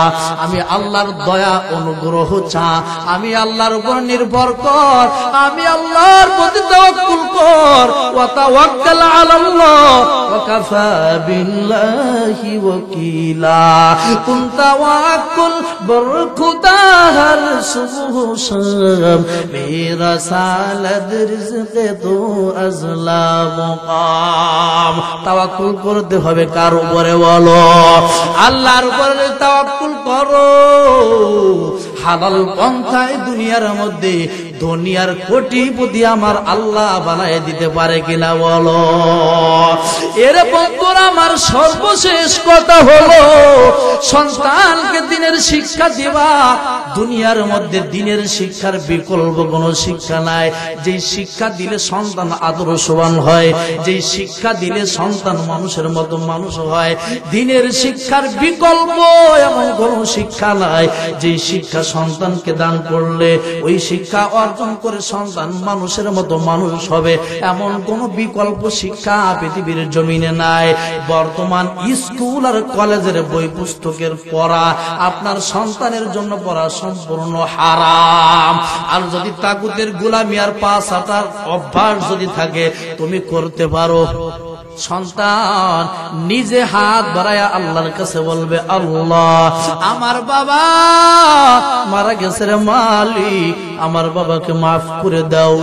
আমি আল্লাহর দয়া অনুগ্রহ চা আমি আল্লাহর উপর নির্ভর কর আমি আল্লাহর প্রতি তাওয়াক্কুল কর ওয়া তাওয়াক্কাল আলাল্লাহ ওয়া কাফা বিল্লাহি ওয়াকিলা কুনতা ওয়াক্কুল বরখুতা হার সুবহ میرا سالد رزق তো আজলা মুকাম তাওয়াক্কুল করতে হবে কার উপরে বলো আল্লাহর উপরে তাওয়াক্কুল করো হালাল পন্থায় দুনিয়ার মধ্যে দুনিয়ার কোটি বুদ্ধি আমার আল্লাহ বানায় দিতে পারে কিনা বলো এর বন্ধুরা আমার সর্বশেষ কথা হলো সন্তানকে দিনের শিক্ষা দেওয়া দুনিয়ার মধ্যে দিনের শিক্ষার বিকল্প কোনো শিক্ষা নাই যে শিক্ষা দিলে সন্তান আদর্শবান হয় যে শিক্ষা দিলে সন্তান মানুষের মতো মানুষ হয় দিনের শিক্ষার বিকল্প এমন কোনো শিক্ষা নাই যে শিক্ষা সন্তানকে দান করলে ওই শিক্ষা অর্জন করে সন্তান মানুষের মতো মানুষ হবে এমন কোন বিকল্প শিক্ষা পৃথিবীর জমিনে নাই বর্তমান স্কুল আর কলেজের বই পুস্তকের পড়া আপনার সন্তানের জন্য পড়া সম্পূর্ণ হারাম আর যদি তাকুতের গুলামি আর পাঁচ সাঁতার অভ্যাস যদি থাকে তুমি করতে পারো সন্তান নিজে হাত বাড়ায় আল্লাহর কাছে বলবে আল্লাহ আমার বাবা মারা গেছে রে মালিক আমার বাবাকে মাফ করে দাও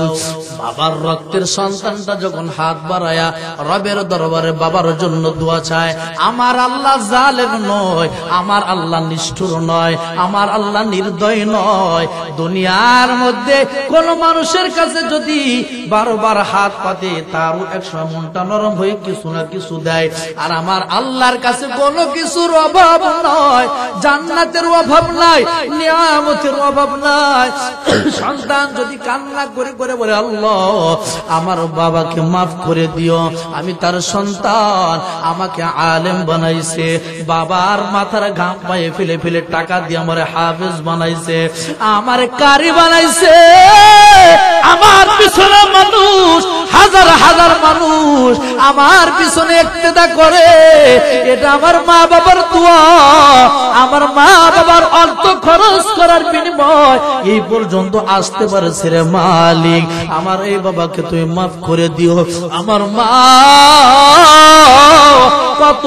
বাবার রক্তের সন্তানটা যখন হাত বাড়ায়া রবের দরবারে বাবার জন্য দোয়া চায় আমার আল্লাহ জালেম নয় আমার আল্লাহ নিষ্ঠুর নয় আমার আল্লাহ নির্দয় নয় দুনিয়ার মধ্যে কোন মানুষের কাছে যদি বারবার হাত পাতে তারও একসময় মনটা নরম হয়ে কিছু না কিছু দেয় আর আমার আল্লাহর কাছে কোনো কিছুর অভাব নয় জান্নাতের অভাব নাই নিয়ামতের অভাব নাই সন্তান যদি কান্না করে করে বলে আল্লাহ আমার বাবাকে মাফ করে দিও আমি তার সন্তান আমাকে আলেম বানাইছে বাবার মাথার ঘাম পায়ে ফেলে ফেলে টাকা দিয়ে আমার হাফেজ বানাইছে আমার কারি বানাইছে আমার পিছনে মানুষ হাজার হাজার মানুষ আমার পিছনে একতেদা করে এটা আমার মা বাবার দোয়া আমার মা বাবার অর্থ খরচ করার বিনিময় এই পর্যন্ত আসতে পারছে রে মালিক আমার এই বাবাকে তুই মাফ করে দিও আমার মা কত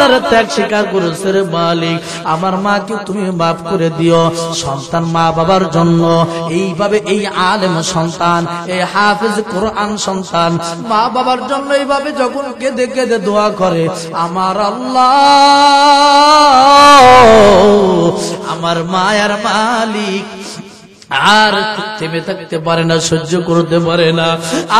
বড় ত্যাগ স্বীকার করেছে রে মালিক আমার মাকে তুমি মাফ করে দিও সন্তান মা বাবার জন্য এইভাবে এই আলেম সন্তান এই হাফেজ কোরআন সন্তান মা বাবার জন্য এইভাবে যখন কেঁদে কেঁদে দোয়া করে আমার আল্লাহ আমার মায়ার মালিক আর থেমে থাকতে পারে না সহ্য করতে পারে না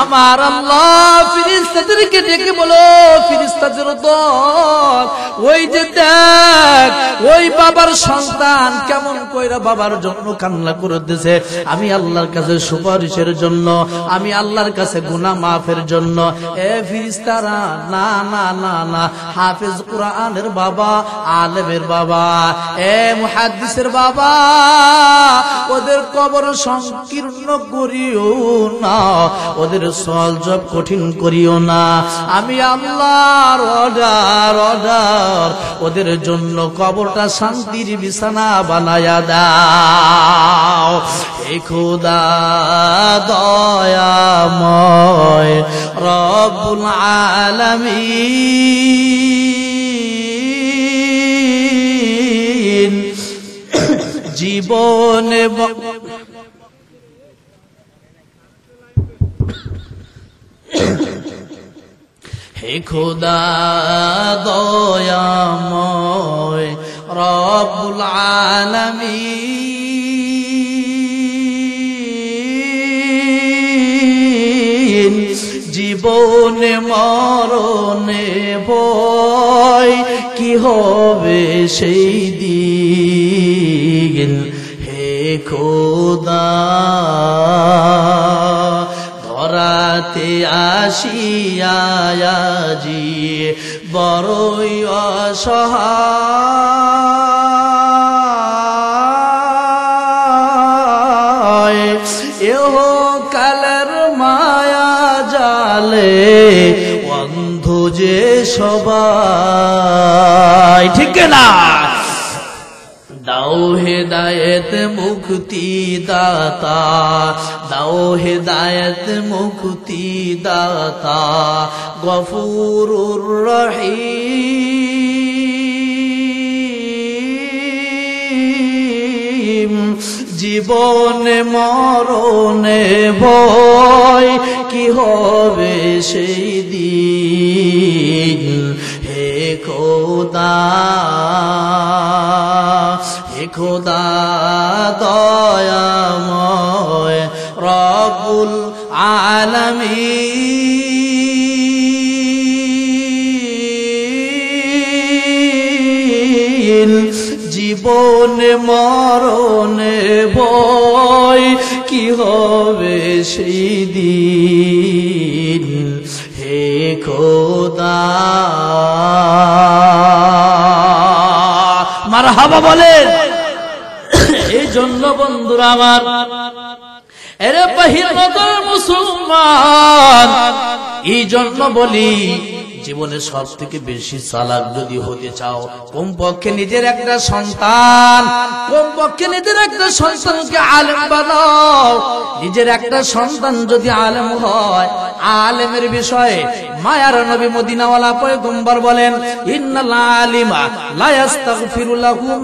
আমার আল্লাহকে ডেকে বলো ফিরিস্তাদের দল ওই যে দেখ ওই বাবার সন্তান কেমন কইরা বাবার জন্য কান্না করে দিছে আমি আল্লাহর কাছে সুপারিশের জন্য আমি আল্লাহর কাছে গুনা মাফের জন্য এ ফিরিস্তারা না না না না হাফিজ কুরআনের বাবা আলেমের বাবা এ মুহাদ্দিসের বাবা ওদের কবর সংকীর্ণ করিও না ওদের সল জব কঠিন করিও না আমি আল্লাহর অর্ডার অর্ডার ওদের জন্য কবরটা শান্তির বিছানা বানায়া দাও এ খোদা দয়াময় রবুল আলমী জীবনে হে খোদা দয়াময় রবুল আলমী জীবন মরণে বয় কি হবে সেই দিন হে খোদা রাতে আসিয়াজি বড়ই অসহ এহো কালের মায়া জালে অন্ধ যে সবাই ঠিক না দাও হেদায়ত মুক্তি দাতা দাও হেদায়ত মুক্তি দাতা গফুর রহি জীবন মরণে ভয় কি হবে সেই দিন হে খোদা খোদা দয়াময় রবুল আলমী জীবন মরণে বয় কি হবে সেই হে খোদা মারহাবা বলেন জন্য বন্ধুরা আমার এরে বাহির মুসলমান এই জন্য বলি জীবনে সব থেকে বেশি চালাক যদি হতে চাও কমপক্ষে নিজের একটা সন্তান কমপক্ষে নিজের একটা সন্তানকে আলেম বানাও নিজের একটা সন্তান যদি আলেম হয় আলেমের বিষয়ে মায়ার নবী মদিনাওয়ালা পয়গম্বর বলেন আলিমা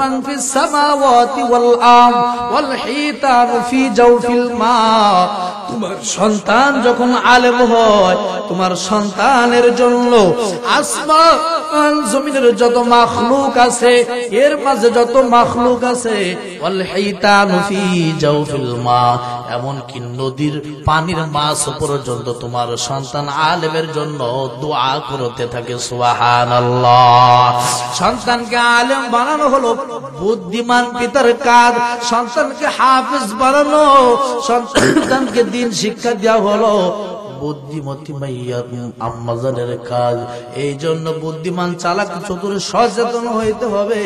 মান ফিস সামাওয়াতি ওয়াল ওয়াল হিতান ফি জাওফিল মা তোমার সন্তান যখন আলেম হয় তোমার সন্তানের জন্য আসমান জমিনের যত মাখলুক আছে এর মাঝে যত মাখলুক আছে এমনকি নদীর পানির মাছ পর্যন্ত তোমার সন্তান আলেমের জন্য দোয়া করতে থাকে সুহান সন্তানকে আলেম বানানো হলো বুদ্ধিমান পিতার কাজ সন্তানকে হাফিজ বানানো সন্তানকে দিন শিক্ষা দেওয়া হলো বুদ্ধিমতী কাজ এই জন্য বুদ্ধিমান চালাক চতুরে সচেতন হইতে হবে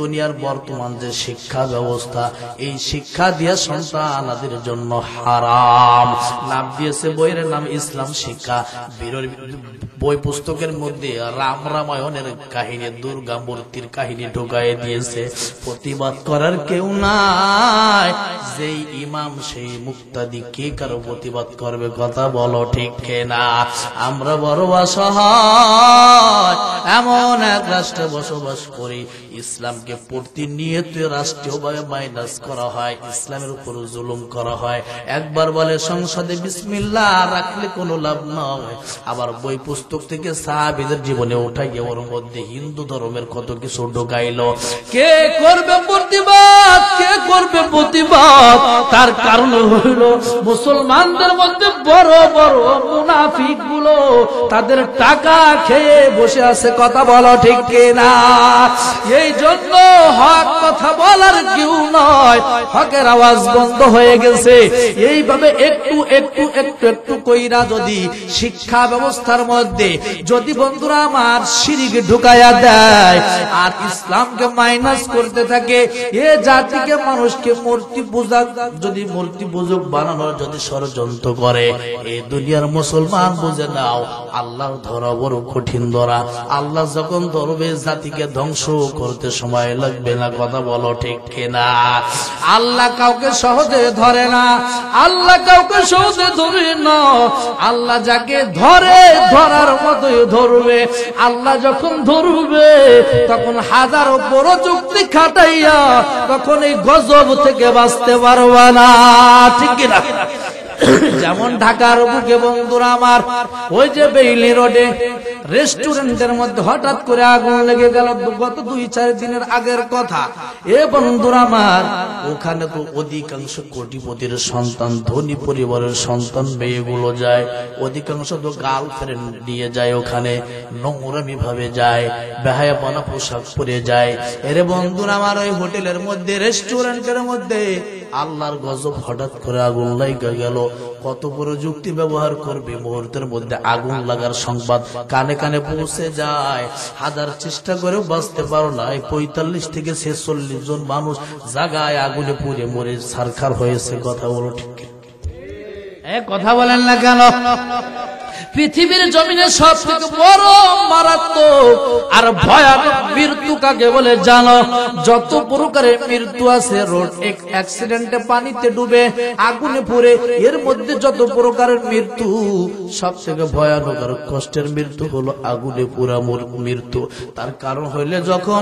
দুনিয়ার বর্তমান যে শিক্ষা ব্যবস্থা এই শিক্ষা দিয়া সন্তানাদের জন্য হারাম নাম দিয়েছে বইয়ের নাম ইসলাম শিক্ষা বই পুস্তকের মধ্যে রাম রামায়ণের কাহিনী দুর্গা মূর্তির কাহিনী ঢুকাই দিয়েছে প্রতিবাদ করার কেউ নাই যেই ইমাম সেই মুক্তাদি কে কারো প্রতিবাদ করবে কথা বলো ঠিক না আমরা বড় অসহায় এমন এক রাষ্ট্রে বসবাস করি ইসলামকে প্রতিনিয়ত রাষ্ট্রীয়ভাবে মাইনাস করা হয় ইসলামের উপর জুলুম করা হয় একবার বলে সংসদে বিসমিল্লা রাখলে কোনো লাভ নয় আবার বই পুস্তক থেকে সাহাবিদের জীবনে উঠাইয়ে ওর মধ্যে হিন্দু ধর্মের কত কিছু ঢোকাইল কে করবে প্রতিবাদ কে করবে প্রতিবাদ তার কারণ হইল মুসলমানদের মধ্যে বড় বড় মুনাফিক গুলো তাদের টাকা খেয়ে বসে আছে কথা বলো ঠিক কিনা এ এই জন্য হক কথা বলার কেউ নয় হকের আওয়াজ বন্ধ হয়ে গেছে এইভাবে একটু একটু একটু একটু কইরা যদি শিক্ষা ব্যবস্থার মধ্যে যদি বন্ধুরা আমার সিঁড়ি ঢুকাইয়া দেয় আর ইসলামকে মাইনাস করতে থাকে এ জাতিকে মানুষকে মূর্তি পূজা যদি মূর্তি পূজক বানানোর যদি ষড়যন্ত্র করে এ দুনিয়ার মুসলমান বুঝে নাও আল্লাহর ধরা বড় কঠিন ধরা আল্লাহ যখন ধরবে জাতিকে ধ্বংস করে করতে সময় লাগবে না কথা বলো ঠিক কিনা আল্লাহ কাউকে সহজে ধরে না আল্লাহ কাউকে সহজে ধরে না আল্লাহ যাকে ধরে ধরার মতোই ধরবে আল্লাহ যখন ধরবে তখন হাজার বড় চুক্তি খাটাইয়া তখন এই গজব থেকে বাঁচতে পারবা না ঠিক কিনা যেমন ঢাকার বুকে বন্ধুরা আমার ওই যে বেইলি রোডে রেস্টুরেন্টের মধ্যে হঠাৎ করে আগুন লেগে গেল গত দুই চার দিনের আগের কথা এ বন্ধুরা আমার ওখানে তো অধিকাংশ কোটিপতির সন্তান ধনী পরিবারের সন্তান মেয়েগুলো যায় অধিকাংশ তো গার্লফ্রেন্ড নিয়ে যায় ওখানে নোংরামি ভাবে যায় পানা পোশাক পরে যায় এরে বন্ধুরা আমার ওই হোটেলের মধ্যে রেস্টুরেন্টের মধ্যে আল্লাহর গজব হঠাৎ করে আগুন লাগা গেল কত বড় যুক্তি ব্যবহার করবে মুহূর্তের মধ্যে আগুন লাগার সংবাদ কানে সেখানে পৌঁছে যায় হাজার চেষ্টা করে বাঁচতে পারো না পঁয়তাল্লিশ থেকে ছেচল্লিশ জন মানুষ জাগায় আগুনে পুড়ে মরে সারখার হয়েছে কথা বলো ঠিক কথা বলেন না কেন পৃথিবীর জমিনে সব থেকে বড় মারাত্মক আর ভয়ানক মৃত্যু কাকে বলে জানো যত প্রকারের মৃত্যু আছে রোড এক অ্যাক্সিডেন্টে পানিতে ডুবে আগুনে পুড়ে এর মধ্যে যত প্রকারের মৃত্যু সব থেকে ভয়ানক আর কষ্টের মৃত্যু হলো আগুনে পুরা মৃত্যু তার কারণ হইলে যখন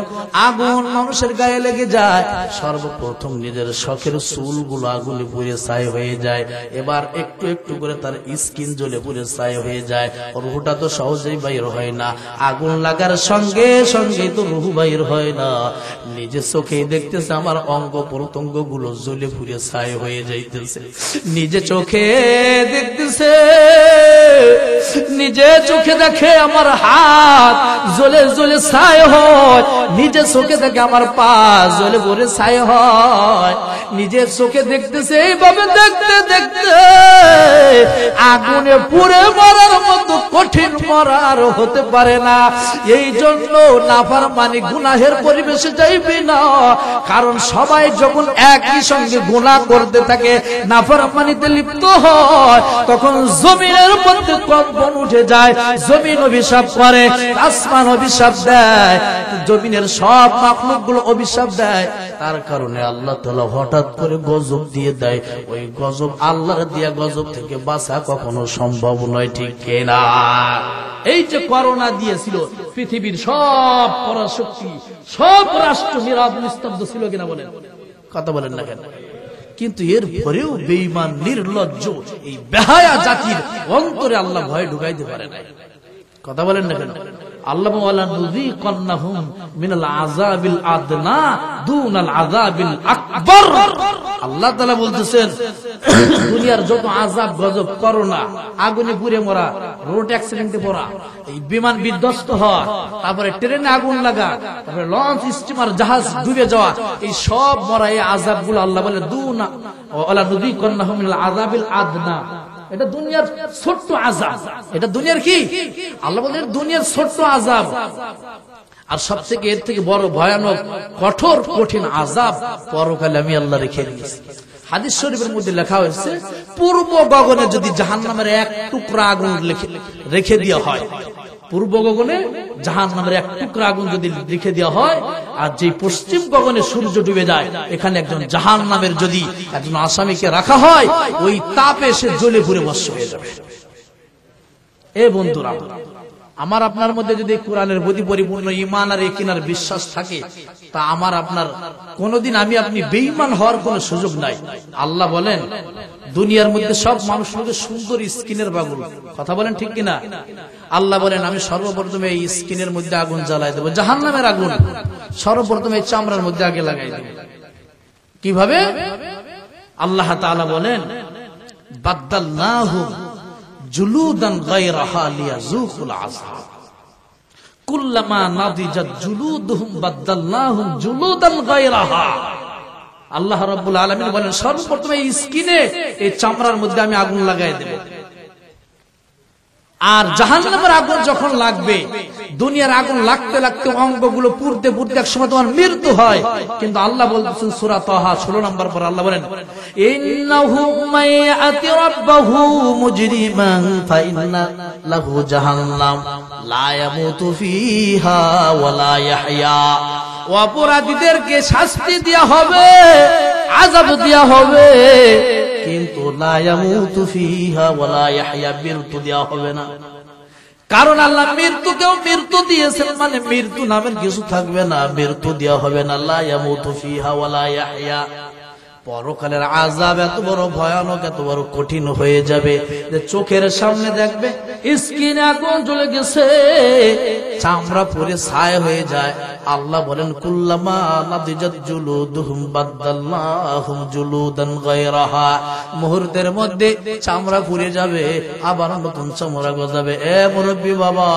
আগুন মানুষের গায়ে লেগে যায় সর্বপ্রথম নিজের শখের চুলগুলো আগুনে পুড়ে ছাই হয়ে যায় এবার একটু একটু করে তার স্কিন জ্বলে পুড়ে ছাই হয়ে হয়ে যায় রুহুটা তো সহজেই বাইর হয় না আগুন লাগার সঙ্গে সঙ্গে তো রুহু বাইর হয় না নিজের চোখে দেখতেছে আমার অঙ্গ প্রত্যঙ্গ গুলো জ্বলে ফুলে ছায় হয়ে যাইতেছে নিজে চোখে দেখতেছে নিজে চোখে দেখে আমার হাত জ্বলে জ্বলে ছায় হয় নিজে চোখে দেখে আমার পা জ্বলে ভরে ছায় হয় নিজে চোখে দেখতেছে এইভাবে দেখতে দেখতে আগুনে পুরে মারা তার মতো কঠিন মরার হতে পারে না এই জন্য নাফার মানে গুনাহের পরিবেশে যাইবে না কারণ সবাই যখন একই সঙ্গে গুণা করতে থাকে নাফার মানিতে লিপ্ত হয় তখন জমিনের মধ্যে কম্পন উঠে যায় জমিন অভিশাপ করে আসমান অভিশাপ দেয় জমিনের সব মাকলুক অভিশাপ দেয় তার কারণে আল্লাহ তালা হঠাৎ করে গজব দিয়ে দেয় ওই গজব আল্লাহ দিয়া গজব থেকে বাঁচা কখনো সম্ভব নয় ঠিক কেনা এই যে করোনা দিয়েছিল পৃথিবীর সব পরাশক্তি সব রাষ্ট্র নিরাপ নিস্তব্ধ ছিল কিনা বলেন কথা বলেন না কেন কিন্তু এর পরেও বেইমান নির্লজ্জ এই বেহায়া জাতির অন্তরে আল্লাহ ভয় ঢুকাইতে পারে না কথা বলেন না কেন আল্লাহ দুনিয়ার যত গজব করোনা আগুনে পুড়ে মরা রোড অ্যাক্সিডেন্টে পড়া বিমান বিধ্বস্ত হওয়া তারপরে ট্রেনে আগুন লাগা তারপরে লঞ্চ স্টিমার জাহাজ ডুবে যাওয়া এই সব মরা এই গুলো আল্লাহ বলে দু না নুযিকান্নাহুম আদনা এটা দুনিয়ার ছোট্ট আজাব এটা দুনিয়ার কি আল্লাহ বলেন দুনিয়ার ছোট্ট আজাব আর সব থেকে এর থেকে বড় ভয়ানক কঠোর কঠিন আজাব পরকালে আমি আল্লাহ রেখে দিয়েছি হাদিস শরীফের মধ্যে লেখা হয়েছে পূর্ব গগনে যদি জাহান নামের এক টুকরা আগুন রেখে দেওয়া হয় পূর্ব গগনে জাহাজ নামের এক টুকরা আগুন যদি লিখে দেওয়া হয় আর যে পশ্চিম গগনে সূর্য ডুবে যায় এখানে একজন জাহান নামের যদি একজন আসামিকে রাখা হয় ওই তাপে সে জ্বলে ঘুরে বস হয়ে যাবে এ বন্ধুরা আমার আপনার মধ্যে যদি কোরআনের প্রতি পরিপূর্ণ ইমান আর একিনার বিশ্বাস থাকে তা আমার আপনার কোনোদিন আমি আপনি বেইমান হওয়ার কোনো সুযোগ নাই আল্লাহ বলেন দুনিয়ার মধ্যে সব মানুষ হবে সুন্দর স্কিনের বাগুল কথা বলেন ঠিক কিনা আল্লাহ বলেন আমি সর্বপ্রথমে এই স্কিনের মধ্যে আগুন জ্বালাই দেবো জাহান নামের আগুন সর্বপ্রথমে চামড়ার মধ্যে আগে লাগাই দেবো কিভাবে আল্লাহ তালা বলেন বাদ্দাল্লাহু জুলুদান গায়রা হালিয়া যুকুল আযাব কুল্লামা নাদিজাত জুলুদুহুম বাদ্দাল্লাহুম জুলুদান গায়রাহা আল্লাহ রব্বুল আলমিন বলেন সর্বপ্রথমে স্কিনে এই চামড়ার মধ্যে আমি আগুন লাগাই দেব আর জাহান নামের আগুন যখন লাগবে দুনিয়ার আগুন লাগতে লাগতে অঙ্গগুলো পুরতে পুরতে এক সময় তোমার মৃত্যু হয় কিন্তু আল্লাহ বলতেছেন সুরা তহা ষোলো নম্বর পর আল্লাহ বলেন লাহু জাহান্নাম লা ইয়ামুতু ফিহা ওয়া লা ইয়াহইয়া অপরাধীদেরকে শাস্তি দেয়া হবে আজাব দেওয়া হবে কিন্তু দেয়া হবে না কারণ আল্লাহ মৃত্যু কেউ মৃত্যু দিয়েছেন মানে মৃত্যু নামের কিছু থাকবে না মৃত্যু দেওয়া হবে না আল্লাহ পরকালের আজাব এত বড় ভয়ানক এত বড় কঠিন হয়ে যাবে যে চোখের সামনে দেখবে স্কিন এখন চলে গেছে চামড়া পরে ছায় হয়ে যায় আল্লাহ বলেন কুল্লামা নাদিজাত জুলুদুহুম বাদাল্লাহুম জুলুদান গায়রাহা মুহূর্তের মধ্যে চামড়া পুড়ে যাবে আবার নতুন চামড়া গজাবে এ বাবা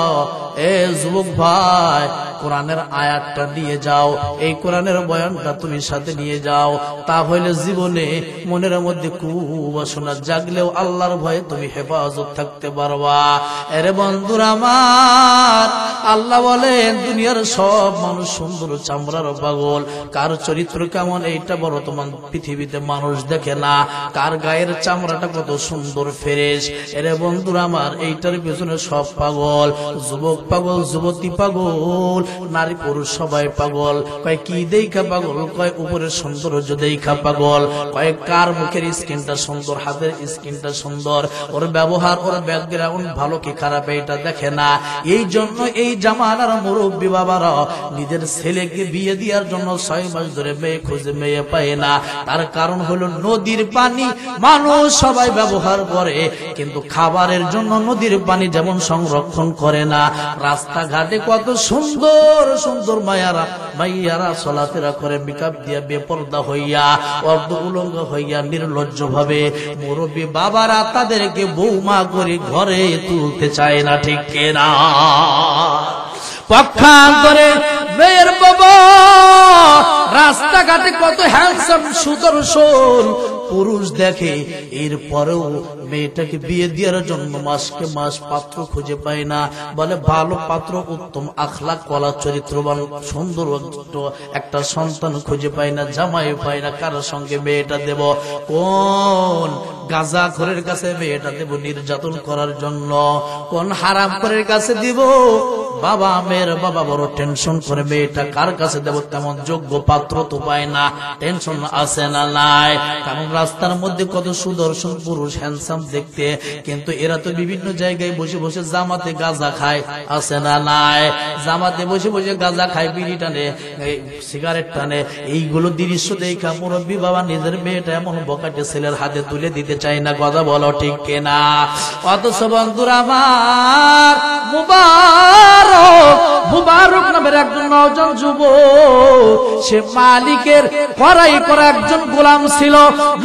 এ যুবক ভাই কোরআনের আয়াতটা দিয়ে যাও এই কোরআনের বয়ানটা তুমি সাথে নিয়ে যাও তাহলে জীবনে মনের মধ্যে কুবাসনা জাগলেও আল্লাহর ভয়ে তুমি হেফাজত থাকতে পারবা এরে বন্ধুর আমার আল্লাহ বলেন দুনিয়ার সব মানুষ সুন্দর চামড়ার পাগল কার চরিত্র কেমন এইটা বর্তমান পৃথিবীতে মানুষ দেখে না কার গায়ের চামড়াটা কত সুন্দর ফেরেস এরে বন্ধুর আমার এইটার পেছনে সব পাগল যুবক পাগল যুবতী পাগল নারী পুরুষ সবাই পাগল কয় কি দেখা পাগল কয় উপরের যদি খা পাগল বল কয়েক কার মুখের স্কিনটা সুন্দর হাতের স্কিনটা সুন্দর ওর ব্যবহার ওর ব্যাকগ্রাউন্ড ভালো কি খারাপ এটা দেখে না এই জন্য এই জামানার মুরব্বী বাবারা নিজের ছেলেকে বিয়ে দেওয়ার জন্য ছয় মাস ধরে মেয়ে খুঁজে মেয়ে পায় না তার কারণ হলো নদীর পানি মানুষ সবাই ব্যবহার করে কিন্তু খাবারের জন্য নদীর পানি যেমন সংরক্ষণ করে না রাস্তাঘাটে কত সুন্দর সুন্দর মায়ারা মাইয়ারা চলাফেরা করে মেকআপ দিয়া বেপর্দা হইয়া অর্ধ হইয়া নির্লজ্জ ভাবে মুরব্বী বাবারা তাদেরকে বৌমা করে ঘরে তুলতে চায় না ঠিক কেনা রাস্তাঘাটে কত হ্যান্ডসাম সুদর্শন পুরুষ দেখে এরপরেও মেয়েটাকে বিয়ে দেওয়ার জন্য মাসকে মাস পাত্র খুঁজে পায় না বলে ভালো পাত্র উত্তম আখলা কলা চরিত্রবান সুন্দর একটা সন্তান খুঁজে পায় না জামাই পায় না কার সঙ্গে মেয়েটা দেব কোন গাঁজা ঘরের কাছে মেয়েটা দেব নির্যাতন করার জন্য কোন হারাম করের কাছে দিব বাবা মেয়ের বাবা বড় টেনশন করে মেয়েটা কার কাছে দেব তেমন যোগ্য পাত্র তো পায় না টেনশন আছে না নাই কারণ রাস্তার মধ্যে কত সুদর্শন পুরুষ হ্যান্ডসাম দেখতে কিন্তু এরা তো বিভিন্ন জায়গায় বসে বসে জামাতে গাঁজা খায় আছে না নাই জামাতে বসে বসে গাঁজা খায় বিড়ি টানে সিগারেট টানে এইগুলো দৃশ্য দেখা মুরব্বী বাবা নিজের মেয়েটা এমন বকাটে ছেলের হাতে তুলে দিতে চায় না কথা বলো ঠিক কেনা অথচ বন্ধুরা আমার মুবারক নামের একজন নজন যুব সে মালিকের পড়াই পর একজন গোলাম ছিল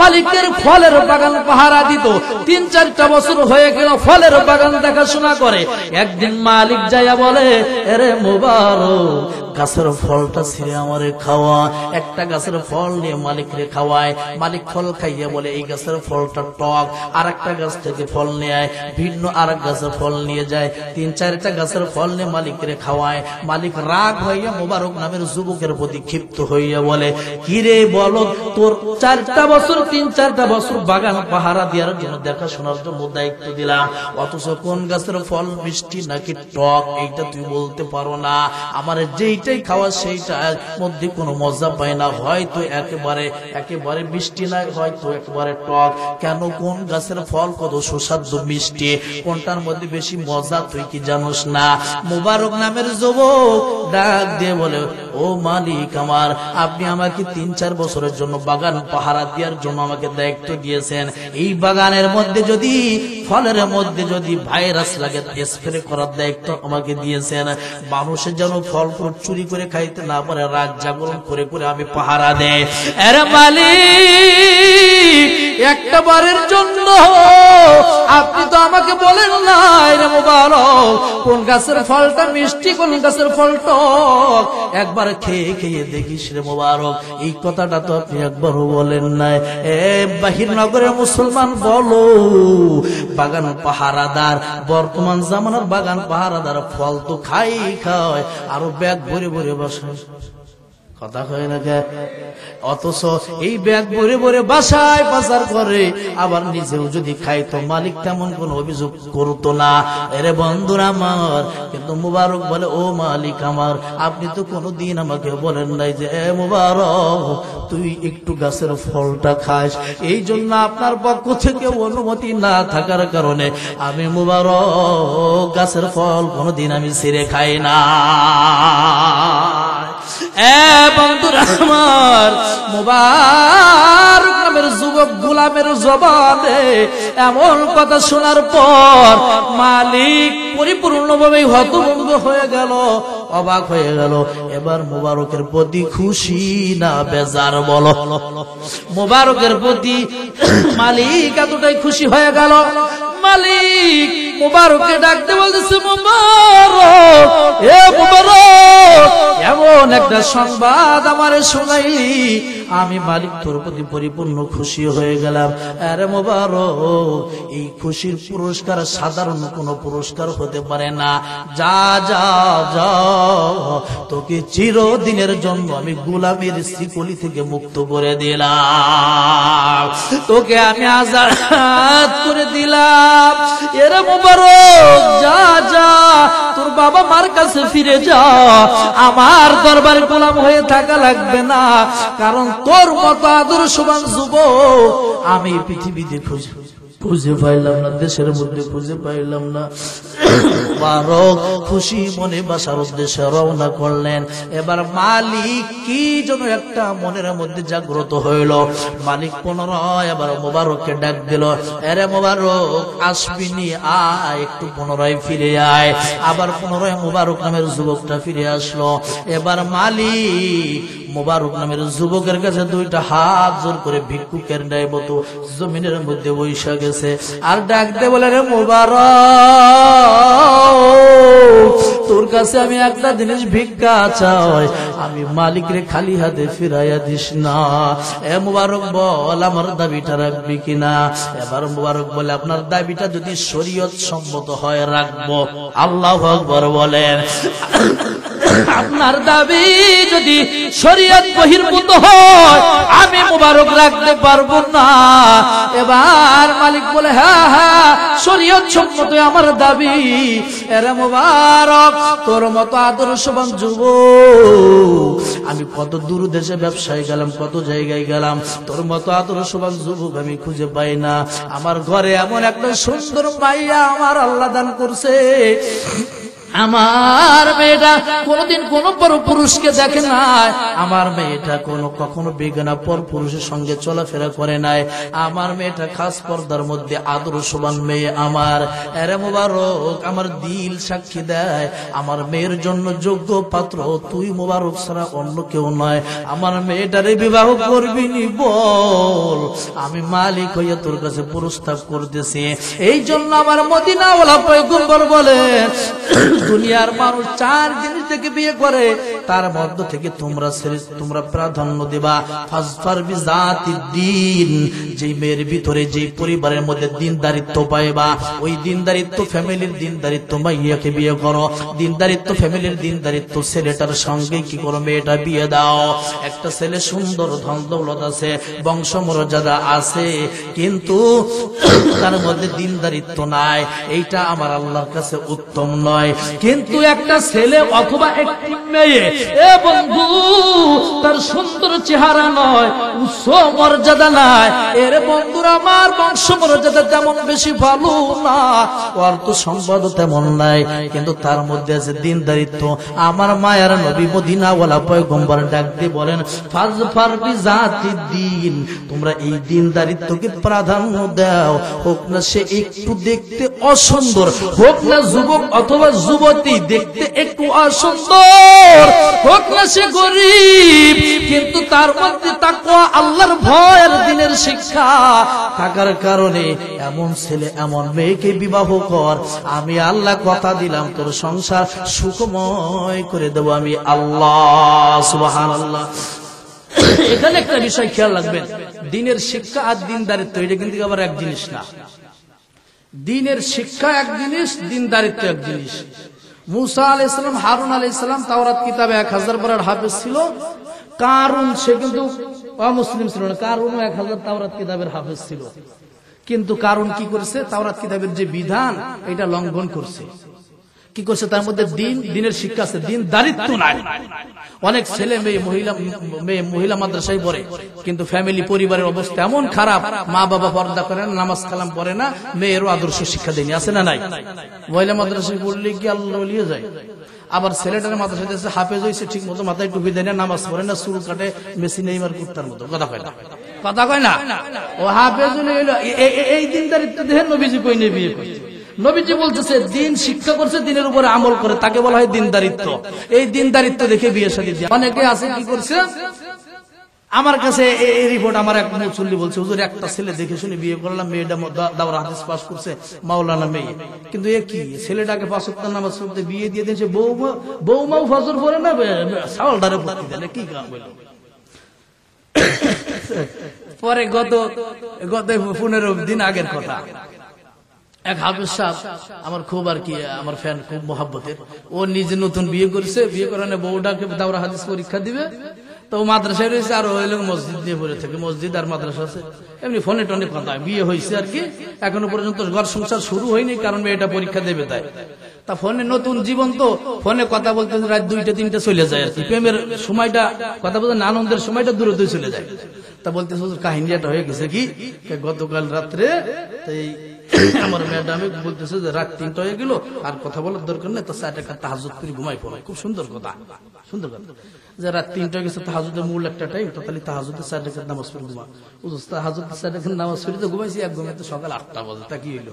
মালিকের ফলের বাগান পাহারা দিত তিন চারটা বছর হয়ে গেল ফলের বাগান দেখাশোনা করে একদিন মালিক যাইয়া বলে এরে মুবারক গাছের ফলটা ছিঁড়ে আমারে খাওয়া একটা গাছের ফল নিয়ে মালিক রে খাওয়ায় মালিক ফল খাইয়া বলে এই গাছের ফলটা টক আর একটা গাছ থেকে ফল নিয়ে ভিন্ন আর এক গাছের ফল নিয়ে যায় তিন চারটা গাছের ফল নিয়ে মালিক রে খাওয়ায় মালিক রাগ হইয়া মোবারক নামের যুবকের প্রতি ক্ষিপ্ত হইয়া বলে কিরে বলো তোর চারটা বছর তিন চারটা বছর বাগান পাহারা দেওয়ার জন্য দেখাশোনার জন্য দায়িত্ব দিলাম অথচ কোন গাছের ফল মিষ্টি নাকি টক এইটা তুই বলতে পারো না আমার যেই যেইটাই খাওয়া সেইটার মধ্যে কোনো মজা পায় না হয়তো একেবারে একেবারে মিষ্টি না হয়তো একেবারে টক কেন কোন গাছের ফল কত সুস্বাদ্য মিষ্টি কোনটার মধ্যে বেশি মজা তুই কি জানোস না মোবারক নামের যুবক ডাক দিয়ে বলে ও মালিক আমার আপনি আমাকে তিন চার বছরের জন্য বাগান পাহারা দেওয়ার জন্য আমাকে দায়িত্ব দিয়েছেন এই বাগানের মধ্যে যদি ফলের মধ্যে যদি ভাইরাস লাগে স্প্রে করার দায়িত্ব আমাকে দিয়েছেন মানুষের যেন ফল প্রচুর চুরি করে খাইতে না পারে রাত জাগরণ করে করে আমি পাহারা দেয় একটা বারের জন্য আপনি তো আমাকে বলেন না রে মোবারক কোন গাছের ফলটা মিষ্টি কোন গাছের ফলটা একবার খেয়ে খেয়ে দেখিস রে মোবারক এই কথাটা তো আপনি একবারও বলেন নাই এ বাহির নগরের মুসলমান বলো বাগান পাহারাদার বর্তমান জামানার বাগান পাহারাদার ফল তো খাই খায় আরো ব্যাগ ভরে ভরে ভরে বাসায় কথা হয় না অথচ এই ব্যাগ ভরে ভরে বাসায় পাচার করে আবার নিজেও যদি খাইতো মালিক তেমন কোন অভিযোগ করতো না এরে বন্ধুর আমার কিন্তু মুবারক বলে ও মালিক আমার আপনি তো কোনোদিন আমাকে বলেন নাই যে এ মুবারক তুই একটু গাছের ফলটা খাস এই জন্য আপনার পক্ষ থেকে অনুমতি না থাকার কারণে আমি মুবারক গাছের ফল কোনোদিন আমি ছিঁড়ে খাই না এমন কথা শোনার পর মালিক পরিপূর্ণভাবে হতভঙ্গ হয়ে গেল অবাক হয়ে গেল এবার মোবারকের প্রতি খুশি না বেজার বলো মোবারকের প্রতি মালিক এতটাই খুশি হয়ে গেল মালিক মুবারককে ডাকতে বলতেছে মুবারক এ মুবারক এমন একটা সংবাদ আমারে শোনাই আমি মালিক তোর প্রতি পরিপূর্ণ খুশি হয়ে গেলাম আরে মোবারক এই খুশির পুরস্কার সাধারণ কোন পুরস্কার হতে পারে না যা যা যাও তোকে চিরদিনের জন্য আমি গোলামের শ্রীকলি থেকে মুক্ত করে দিলাম তোকে আমি আজাদ করে দিলাম এরা মোবারক যা যা তোর বাবা মার কাছে ফিরে যা আমার দরবার গোলাম হয়ে থাকা লাগবে না কারণ তোর মতো আদর্শবান যুব আমি পৃথিবীতে খুঁজে খুঁজে পাইলাম না দেশের মধ্যে খুঁজে পাইলাম না খুশি মনে বাসার উদ্দেশ্যে রওনা করলেন এবার মালিক কি যেন একটা মনের মধ্যে জাগ্রত হইল মালিক পুনরায় এবার মোবারককে ডাক দিল এরে মোবারক আসবিনি আয় একটু পুনরায় ফিরে আয় আবার পুনরায় মোবারক নামের যুবকটা ফিরে আসলো এবার মালিক মোবারক নামের যুবকের কাছে দুইটা হাত জোর করে ভিক্ষুকের ন্যায় মতো জমিনের মধ্যে বৈশা গেছে আর ডাকতে বলে রে মোবারক তোর কাছে আমি একটা জিনিস ভিক্ষা চাই আমি মালিক রে খালি হাতে ফিরাইয়া দিস না এ মোবারক বল আমার দাবিটা রাখবি কিনা এবার মোবারক বলে আপনার দাবিটা যদি শরীয়ত সম্মত হয় রাখবো আল্লাহ আকবর বলেন আপনার দাবি যদি শরীয়ত বহির্ভূত হয় আমি মোবারক রাখতে পারবো না এবার মালিক বলে হ্যাঁ হ্যাঁ শরীয়ত সম্মত আমার দাবি এরা মোবারক তোর মতো আদর্শবান যুব আমি কত দূর দেশে ব্যবসায় গেলাম কত জায়গায় গেলাম তোর মতো আদর্শবান যুবক আমি খুঁজে পাই না আমার ঘরে এমন একটা সুন্দর মাইয়া আমার আল্লাহ দান করছে আমার মেয়েটা কোনোদিন কোনো পর পুরুষকে দেখে নাই আমার মেয়েটা কোনো কখনো বেগানা পর পুরুষের সঙ্গে চলাফেরা করে নাই আমার মেয়েটা খাস পর্দার মধ্যে আদর্শবান মেয়ে আমার এরে মোবারক আমার দিল সাক্ষী দেয় আমার মেয়ের জন্য যোগ্য পাত্র তুই মোবারক ছাড়া অন্য কেউ নয় আমার মেয়েটারে বিবাহ করবি নি বল আমি মালিক হইয়া তোর কাছে প্রস্তাব করতেছি এই জন্য আমার মদিনাওয়ালা পয়গম্বর বলে দুনিয়ার মানুষ চার জিনিস থেকে বিয়ে করে তার মধ্য থেকে তোমরা তোমরা প্রাধান্য দেবা ফাজফার বিজাতিদ্দিন মেয়ের ভিতরে যে পরিবারের মধ্যে দিনদারিত্ব পাইবা ওই দিনদারিত্ব ফ্যামিলির দিনদারিত্ব মাইয়াকে বিয়ে করো দিনদারিত্ব ফ্যামিলির দিনদারিত্ব ছেলেটার সঙ্গে কি করো মেয়েটা বিয়ে দাও একটা ছেলে সুন্দর ধন দৌলত আছে বংশ মর্যাদা আছে কিন্তু তার মধ্যে দিনদারিত্ব নাই এইটা আমার আল্লাহর কাছে উত্তম নয় কিন্তু একটা ছেলে অথবা একটি মেয়ে এ বন্ধু তার সুন্দর চেহারা নয় উচ্চ মর্যাদা নাই এর বন্ধুর আমার বংশ মর্যাদা তেমন বেশি ভালো না অর্থ সম্পদ তেমন নাই কিন্তু তার মধ্যে আছে দিন দিনদারিত্ব আমার মায়ের নবী মদিনা মদিনাওয়ালা পয়গম্বর ডাক দিয়ে বলেন ফাজ ফারবি জাতি দিন তোমরা এই দিন দিনদারিত্বকে প্রাধান্য দাও হোক না সে একটু দেখতে অসুন্দর হোক না যুবক অথবা যুব যুবতী দেখতে একটু অসুন্দর হোক না সে গরিব কিন্তু তার মধ্যে তাকুয়া আল্লাহর ভয়ের দিনের শিক্ষা থাকার কারণে এমন ছেলে এমন মেয়েকে বিবাহ কর আমি আল্লাহ কথা দিলাম তোর সংসার সুখময় করে দেবো আমি আল্লাহ সুবাহান আল্লাহ এখানে একটা বিষয় খেয়াল রাখবেন দিনের শিক্ষা আর দিনদারিত্ব এটা কিন্তু আবার এক জিনিস না দিনের শিক্ষা এক জিনিস দিন দারিত্ব এক জিনিস মুসা আল ইসলাম হারুন আল ইসলাম তাওরাত কিতাবে এক হাজার বরার হাফেজ ছিল কারুন সে কিন্তু অমুসলিম ছিল না কারুনও এক হাজার তাওরাত কিতাবের হাফেজ ছিল কিন্তু কারণ কি করেছে তাওরাত কিতাবের যে বিধান এটা লঙ্ঘন করছে কি করছে তার মধ্যে দিন দিনের শিক্ষা আছে দিন দারিদ্র নাই অনেক ছেলে মেয়ে মহিলা মেয়ে মহিলা মাদ্রাসায় পড়ে কিন্তু ফ্যামিলি পরিবারের অবস্থা এমন খারাপ মা বাবা পর্দা করে না নামাজ কালাম পড়ে না মেয়েরও আদর্শ শিক্ষা দেয়নি আছে না নাই মহিলা মাদ্রাসায় পড়লে কি আল্লাহ যায় আবার ছেলেটার মাদ্রাসায় সাথে হাফেজ হয়েছে ঠিক মতো মাথায় টুপি দেয় না নামাজ পড়ে না চুল কাটে মেসি নেইমার কুর্তার মতো কথা কয় না কথা কয় না ও হাফেজ এই দিন তারিখ তো দেহের নবীজি কই নিয়ে বিয়ে করছে নবীজি বলতেছে দিন শিক্ষা করছে দিনের উপরে আমল করে তাকে বলা হয় দিনদারিত্ব এই দিনদারিত্ব দেখে বিয়ে সাজি দিয়ে অনেকে আছে কি করছে আমার কাছে এই রিপোর্ট আমার এক মুসল্লি বলছে হুজুর একটা ছেলে দেখে শুনে বিয়ে করলাম মেয়েটা দাওরা হাদিস পাস করছে মাওলানা মেয়ে কিন্তু এ কি ছেলেটাকে পাঁচ সপ্তাহ নামাজ পড়তে বিয়ে দিয়ে দিয়েছে বউ মাও ফসল পরে না সাওয়াল সাওয়ালদারে পড়তে দিলে কি গান বলল পরে গত গত পনেরো দিন আগের কথা এক হাফিজ সাহ আমার খুব আর কি আমার ফ্যান খুব মহাব্বতের ও নিজে নতুন বিয়ে করছে বিয়ে করানো বউটাকে দাওরা হাদিস পরীক্ষা দিবে তো মাদ্রাসায় রয়েছে আর ওই লোক মসজিদ দিয়ে পড়ে থাকে মসজিদ আর মাদ্রাসা আছে এমনি ফোনে টনে কথা বিয়ে হয়েছে আর কি এখনো পর্যন্ত ঘর সংসার শুরু হয়নি কারণ মেয়েটা পরীক্ষা দেবে তাই তা ফোনে নতুন জীবন তো ফোনে কথা বলতে রাত দুইটা তিনটা চলে যায় আর কি প্রেমের সময়টা কথা বলতে আনন্দের সময়টা দূরত চলে যায় তা বলতে কাহিনী একটা হয়ে গেছে কি গতকাল রাত্রে এই আমার আমি বলতেছে যে রাত তিনটা হয়ে গেল আর কথা বলার দরকার নেই তো চার একটা তাহাজুদ করে ঘুমাই পড়ে খুব সুন্দর কথা সুন্দর কথা যে রাত তিনটা গেছে তাহাজুদের মূল একটা টাইম তো খালি তাহাজুদের নামাজ পড়ে ঘুমা তাহাজুদের চার টাকার নামাজ পড়ে তো ঘুমাইছি এক তো সকাল আটটা বাজে তা কি হইলো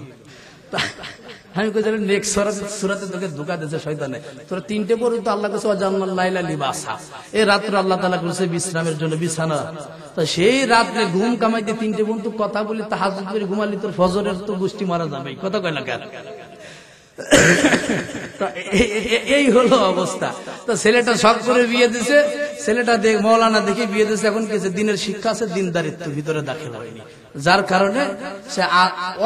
আমি নেক্সট সুরাতে তোকে ধোকা দিয়েছে তিনটে পরে তো আল্লাহ কাছে লাইলা লিবাসা এই আল্লাহ করেছে বিশ্রামের জন্য বিছানা সেই ঘুম কামাইতে তিনটে কথা বলি করে ঘুমালি তোর ফজরের তো গোষ্ঠী মারা যাবে কথা কয় না কেন এই হলো অবস্থা তো ছেলেটা সব করে বিয়ে দিছে ছেলেটা দেখ মৌলানা দেখে বিয়ে দিছে এখন কি দিনের শিক্ষা আছে দিনদারিত্ব ভিতরে দাখিল হয়নি যার কারণে সে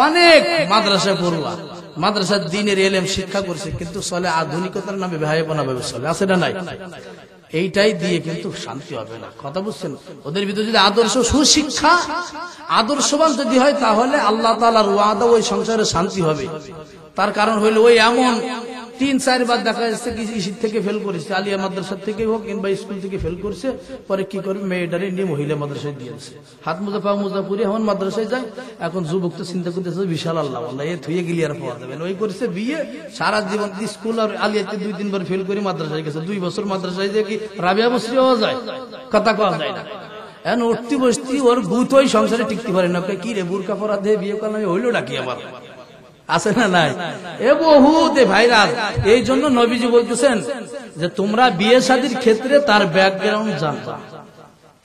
অনেক মাদ্রাসা পড়ুয়া মাদ্রাসার দিনের এলেম শিক্ষা করছে কিন্তু চলে আধুনিকতার নামে ভাইপনা ভাবে চলে আছে না নাই এইটাই দিয়ে কিন্তু শান্তি হবে না কথা বুঝছেন ওদের ভিতরে যদি আদর্শ সুশিক্ষা আদর্শবান যদি হয় তাহলে আল্লাহ তালার ওয়াদা ওই সংসারে শান্তি হবে তার কারণ হইলে ওই এমন তিন চারবার দেখা যাচ্ছে কি ইসির থেকে ফেল করেছে আলিয়া মাদ্রাসা থেকে হোক কিংবা স্কুল থেকে ফেল করছে পরে কি করবে মেয়েটারে নিয়ে মহিলা মাদ্রাসায় দিয়েছে হাত মোজা পা মোজা পরে এখন মাদ্রাসায় যায় এখন যুবক তো চিন্তা করতেছে বিশাল আল্লাহ আল্লাহ এ থুয়ে গেলি আর পাওয়া যাবে ওই করছে বিয়ে সারা জীবন স্কুল আর আলিয়াতে দুই তিনবার ফেল করে মাদ্রাসায় গেছে দুই বছর মাদ্রাসায় যে কি রাবিয়া বসরি হওয়া যায় কথা কওয়া যায় না এখন উঠতি বসতি ওর গুতই সংসারে টিকতে পারে না কি রে বুড়কা পরা দিয়ে বিয়ে করলাম হইলো নাকি আমার আছে না নাই এ বহুতে ভাইরাস এই জন্য নবীজি বলতেছেন যে তোমরা বিয়ে শাদির ক্ষেত্রে তার ব্যাকগ্রাউন্ড জানবা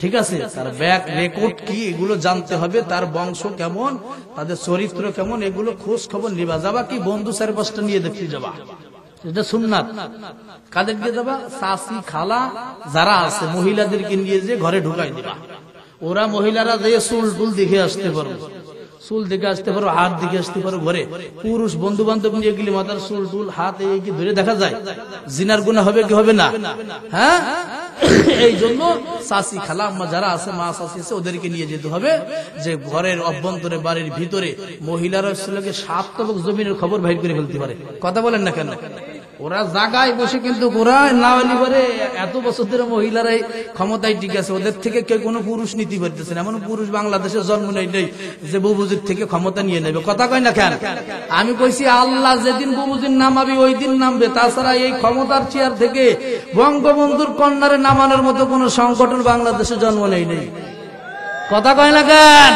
ঠিক আছে তার ব্যাক রেকর্ড কি এগুলো জানতে হবে তার বংশ কেমন তাদের চরিত্র কেমন এগুলো খোঁজ খবর নিবা যাবা কি বন্ধু স্যার পাঁচটা নিয়ে দেখতে যাবা এটা সুননাথ কাদের দিয়ে যাবা শাশি খালা যারা আছে মহিলাদেরকে নিয়ে যে ঘরে ঢুকাই দিবা ওরা মহিলারা যে চুল টুল দেখে আসতে পারবে চুল দিকে আসতে পারো হাত দিকে আসতে পারো ঘরে পুরুষ বন্ধু বান্ধব নিয়ে গেলে মাথার চুল টুল হাত কি ধরে দেখা যায় জিনার গুণা হবে কি হবে না হ্যাঁ এই জন্য চাষি খালা যারা আছে মা চাষি আছে ওদেরকে নিয়ে যেতে হবে যে ঘরের অভ্যন্তরে বাড়ির ভিতরে মহিলারা সাপ তবক জমিনের খবর ভাই করে ফেলতে পারে কথা বলেন না কেন ওরা জাগায় বসে কিন্তু ঘোরায় না হইলে এত বছর ধরে মহিলারাই ক্ষমতায় ঠিক আছে ওদের থেকে কেউ কোনো পুরুষ নীতি করতেছে এমন পুরুষ বাংলাদেশে জন্ম নেই নেই যে বুবুজির থেকে ক্ষমতা নিয়ে নেবে কথা কয় না কেন আমি কইছি আল্লাহ যেদিন বুবুজির নামাবি ওই দিন নামবে তাছাড়া এই ক্ষমতার চেয়ার থেকে বঙ্গবন্ধুর কন্যারে নামানোর মতো কোনো সংগঠন বাংলাদেশে জন্ম নেই নেই কথা কয় না কেন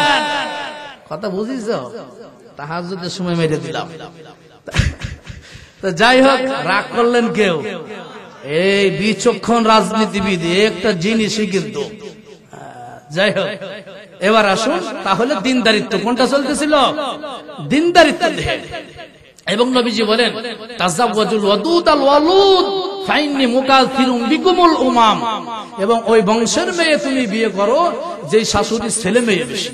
কথা বুঝিস তাহার যদি সময় মেরে দিলাম তো যাই হোক রাগ করলেন কেউ এই বিচক্ষণ রাজনীতিবিদ একটা জিনিসই কিন্তু যাই হোক এবার আসুন তাহলে দিনদারিত্ব কোনটা চলতেছিল দিনদারিত্ব এবং নবীজি বলেন ফাইননি এবং ওই বংশের মেয়ে তুমি বিয়ে করো যে শাশুড়ির ছেলে মেয়ে বেশি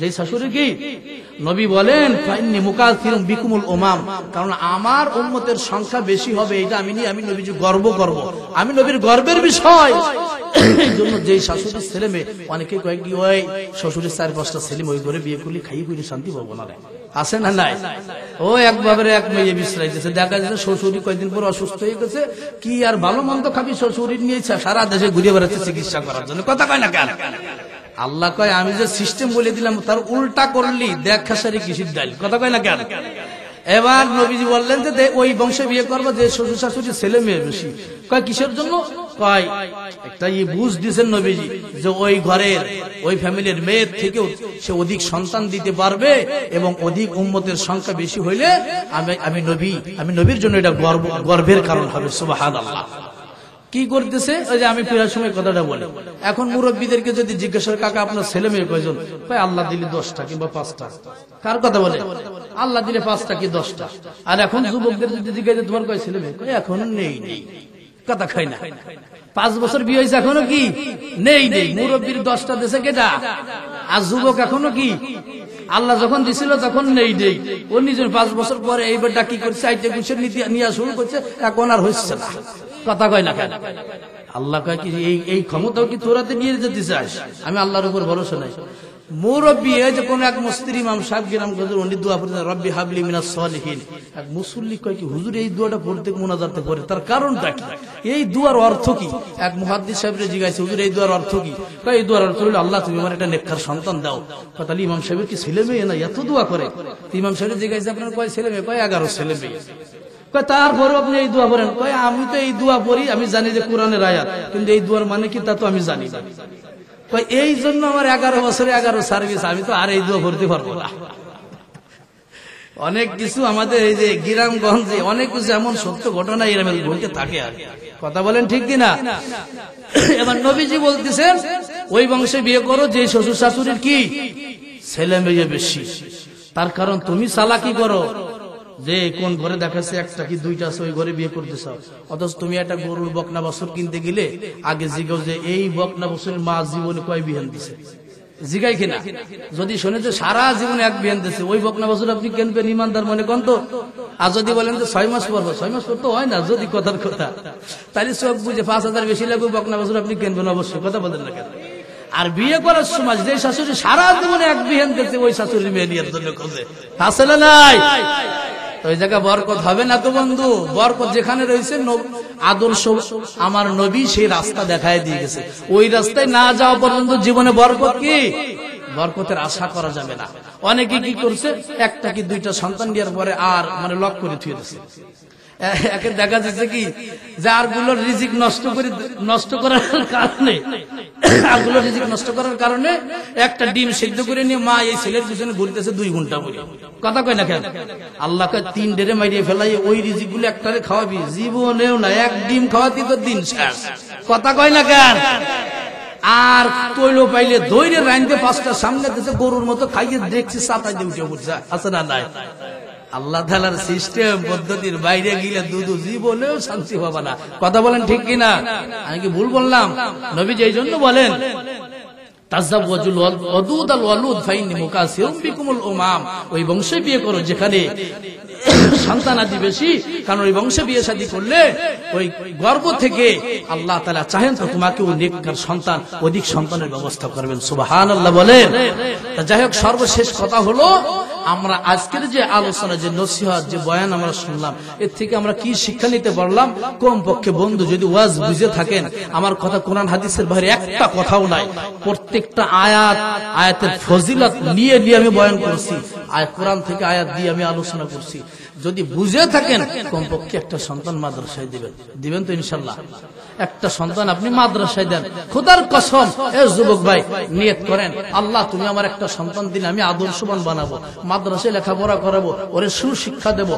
যে শাশুড়ি কি নবী বলেন বিকুমুল ওমাম কারণ আমার উন্মতের সংখ্যা বেশি হবে এটা আমি নিয়ে আমি নবীজি গর্ব করব আমি নবীর গর্বের বিষয় এই জন্য যে শাশুড়ির ছেলে মেয়ে অনেকে কয়েকটি ওই শ্বশুরের চার পাঁচটা ছেলে মেয়ে করে বিয়ে করলে খাইয়ে খুঁজে শান্তি পাবো না আছে না নাই ও একবারে এক মেয়ে বিশ্রাইতেছে দেখা যাচ্ছে শ্বশুরি কয়েকদিন পর অসুস্থ হয়ে গেছে কি আর ভালো মন্দ খাবি শ্বশুরি নিয়েছে সারা দেশে ঘুরে বেড়াচ্ছে চিকিৎসা করার জন্য কথা কয় না কেন আল্লাহ কয় আমি যে সিস্টেম বলে দিলাম তার উল্টা করলি দেখা সারি কিসির ডাইল কথা কয় না কেন এবার নবীজি বললেন যে ওই বংশে বিয়ে করবো যে শ্বশুর শাশুড়ি ছেলে মেয়ে বেশি কয় কিসের জন্য কয় একটা ই বুঝ দিয়েছেন নবীজি যে ওই ঘরের ওই ফ্যামিলির মেয়ের থেকেও সে অধিক সন্তান দিতে পারবে এবং অধিক উম্মতের সংখ্যা বেশি হইলে আমি আমি নবী আমি নবীর জন্য এটা গর্ব গর্বের কারণ হবে সুবাহ আল্লাহ কি করতেছে ওই যে আমি ফেরার সময় কথাটা বলি এখন মুরব্বীদেরকে যদি জিজ্ঞাসা কাকা আপনার ছেলে মেয়ে কয়জন ভাই আল্লাহ দিলে দশটা কিংবা পাঁচটা কার কথা বলে আল্লাহ দিলে পাঁচটা কি দশটা আর এখন যুবকদের যদি জিজ্ঞাসা তোমার কয় ছেলে মেয়ে এখন নেই নেই কথা খাই না পাঁচ বছর বিয়ে হয়েছে এখনো কি নেই নেই মুরব্বীর দশটা দেশে কেটা আর যুবক এখনো কি আল্লাহ যখন দিছিল তখন নেই দেই ও নিজের পাঁচ বছর পরে এইবারটা কি করছে আইটে আইতে নীতি নিয়ে শুরু করছে এখন আর হচ্ছে না কথা কয় না কেন আল্লাহ কয় কি এই ক্ষমতাও কি তোরাতে নিয়ে যেতে চাস আমি আল্লাহর উপর ভরসা নাই মুরব্বী যে কোন এক সাহেব উনি দোয়া রব্বি হাবলি এক মুসল্লি কয় কি হুজুর এই দোয়াটা পড়তে মোনাজাতে করে তার কারণটা কি এই অর্থ কি এক মুহাদ্দিস সাহেবরে জিজ্ঞাসা হুজুর এই অর্থ কি কয় এই অর্থ হলো আল্লাহ তুমি আমার একটা নেককার সন্তান দাও তাহলে ইমাম সাহেব কি ছেলে মেয়ে না এত দোয়া করে ইমাম সাহেবের জিজ্ঞাসা আপনার কয় ছেলে মেয়ে কয় এগারো ছেলে মেয়ে তারপরে আপনি এই দোয়া পড়েন কয় আমি তো এই দোয়া পড়ি আমি জানি যে কোরআনের আয়াত কিন্তু এই দোয়ার মানে কি তা তো আমি জানি এই জন্য আমার এগারো বছরে এগারো সার্ভিস আমি তো আর এই দু ভর্তি করবো না অনেক কিছু আমাদের এই যে গ্রামগঞ্জে অনেক কিছু এমন সত্য ঘটনা এরম বলতে থাকে আর কথা বলেন ঠিক কিনা এবার নবীজি বলতেছেন ওই বংশে বিয়ে করো যে শ্বশুর শাশুড়ির কি ছেলে মেয়ে বেশি তার কারণ তুমি চালাকি করো যে কোন ঘরে দেখাচ্ছে একটা কি দুইটা আছে ওই ঘরে বিয়ে করতে চাও অথচ তুমি একটা গরুর বকনা বছর কিনতে গেলে আগে জিগাও যে এই বকনা বছরের মা জীবনে কয় বিহান দিছে জিগাই কিনা যদি শোনে যে সারা জীবনে এক বিহান দিছে ওই বকনা বছর আপনি কেনবেন ইমানদার মনে কন তো আর যদি বলেন যে ছয় মাস পর ছয় মাস পর তো হয় না যদি কথার কথা তাহলে সব বুঝে পাঁচ হাজার বেশি লাগবে বকনা বছর আপনি কেনবেন অবশ্যই কথা বলেন না কেন আর বিয়ে করার সময় যে শাশুড়ি সারা জীবনে এক বিহান দিচ্ছে ওই শাশুড়ি মেয়ে নিয়ে জন্য খোঁজে আসলে নাই ওই জায়গা বরকত হবে না তো বন্ধু বরকত যেখানে রয়েছে আদর্শ আমার নবী সেই রাস্তা দেখায় দিয়ে গেছে ওই রাস্তায় না যাওয়া পর্যন্ত জীবনে বরকত কি বরকতের আশা করা যাবে না অনেকে কি করছে একটা কি দুইটা সন্তান দেওয়ার পরে আর মানে লক করে থুয়ে একে দেখা যাচ্ছে কি যার গুলো রিজিক নষ্ট করে নষ্ট করার কারণে আর রিজিক নষ্ট করার কারণে একটা ডিম সিদ্ধ করে নিয়ে মা এই ছেলের পিছনে ঘুরতেছে দুই ঘন্টা করে কথা কয় না কেন আল্লাহকে তিন ডেরে মারিয়ে ফেলাই ওই রিজিক গুলো একটারে খাওয়াবি জীবনেও না এক ডিম খাওয়াতি তো দিন শেষ কথা কয় না কেন আর তৈল পাইলে দৈরে রাইনতে পাঁচটা সামনে গরুর মতো খাইয়ে দেখছি সাতাই দিন উঠে উঠছে আছে না নাই আল্লাহ তালার সিস্টেম পদ্ধতির বাইরে গিলে দুধু জীবনেও শান্তি হবে না কথা বলেন ঠিক কিনা আমি কি ভুল বললাম নবী এই জন্য বলেন ওই বিয়ে করো যেখানে সন্তান আদি বেশি কারণ ওই বংশে বিয়ে করলে ওই গর্ব থেকে আল্লাহ তালা সন্তান অধিক সন্তানের ব্যবস্থা করবেন সুবাহান বলেন যাই হোক সর্বশেষ কথা হলো আমরা আজকের যে আলোচনা যে নসিহত যে বয়ান আমরা শুনলাম এর থেকে আমরা কি শিক্ষা নিতে পারলাম কম পক্ষে বন্ধু যদি ওয়াজ বুঝে থাকেন আমার কথা কোরআন হাদিসের বাইরে একটা কথাও নাই প্রত্যেকটা আয়াত আয়াতের ফজিলত নিয়ে নিয়ে আমি বয়ান করছি আয় কোরআন থেকে আয়াত দিয়ে আমি আলোচনা করছি যদি বুঝে থাকেন কমপক্ষে একটা সন্তান মাদ্রাসায় দিবেন দিবেন তো ইনশাল্লাহ একটা সন্তান আপনি মাদ্রাসায় দেন খোদার কসম এ যুবক ভাই নিয়ত করেন আল্লাহ তুমি আমার একটা সন্তান দিন আমি আদর্শবান বানাবো মাদ্রাসায় লেখাপড়া করাবো ওরে সুশিক্ষা দেব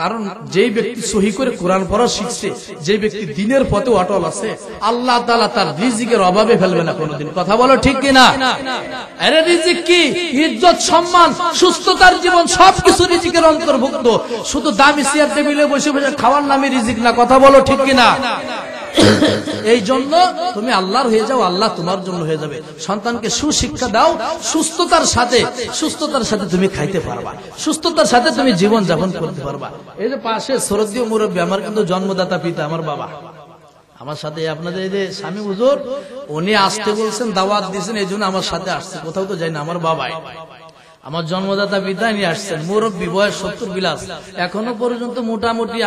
কারণ যে ব্যক্তি সহি করে কোরআন পড়া শিখছে যে ব্যক্তি দিনের পথে অটল আছে আল্লাহ তালা তার রিজিকের অভাবে ফেলবে না কোনোদিন কথা বলো ঠিক কিনা রিজিক কি ইজ্জত সম্মান সুস্থতার জীবন সবকিছু রিজিকের অন্তর্ভুক্ত শুধু দামি চেয়ার টেবিলে বসে বসে খাওয়ার নামে রিজিক না কথা বলো ঠিক কিনা এই জন্য তুমি আল্লাহর হয়ে যাও আল্লাহ তোমার জন্য হয়ে যাবে সন্তানকে সুশিক্ষা দাও সুস্থতার সাথে সুস্থতার সাথে তুমি খাইতে পারবা সুস্থতার সাথে তুমি জীবন যাপন করতে পারবা এই যে পাশে শরদীয় মুরব্বী আমার কিন্তু জন্মদাতা পিতা আমার বাবা আমার সাথে আপনাদের এই যে স্বামী হুজুর উনি আসতে বলছেন দাওয়াত দিয়েছেন এই জন্য আমার সাথে আসছে কোথাও তো যাই না আমার বাবাই আমার জন্মদাতা বিদায় নিয়ে আসছেন মুরব্বী বয়স সত্তর বিলাস এখনো পর্যন্ত মোটামুটি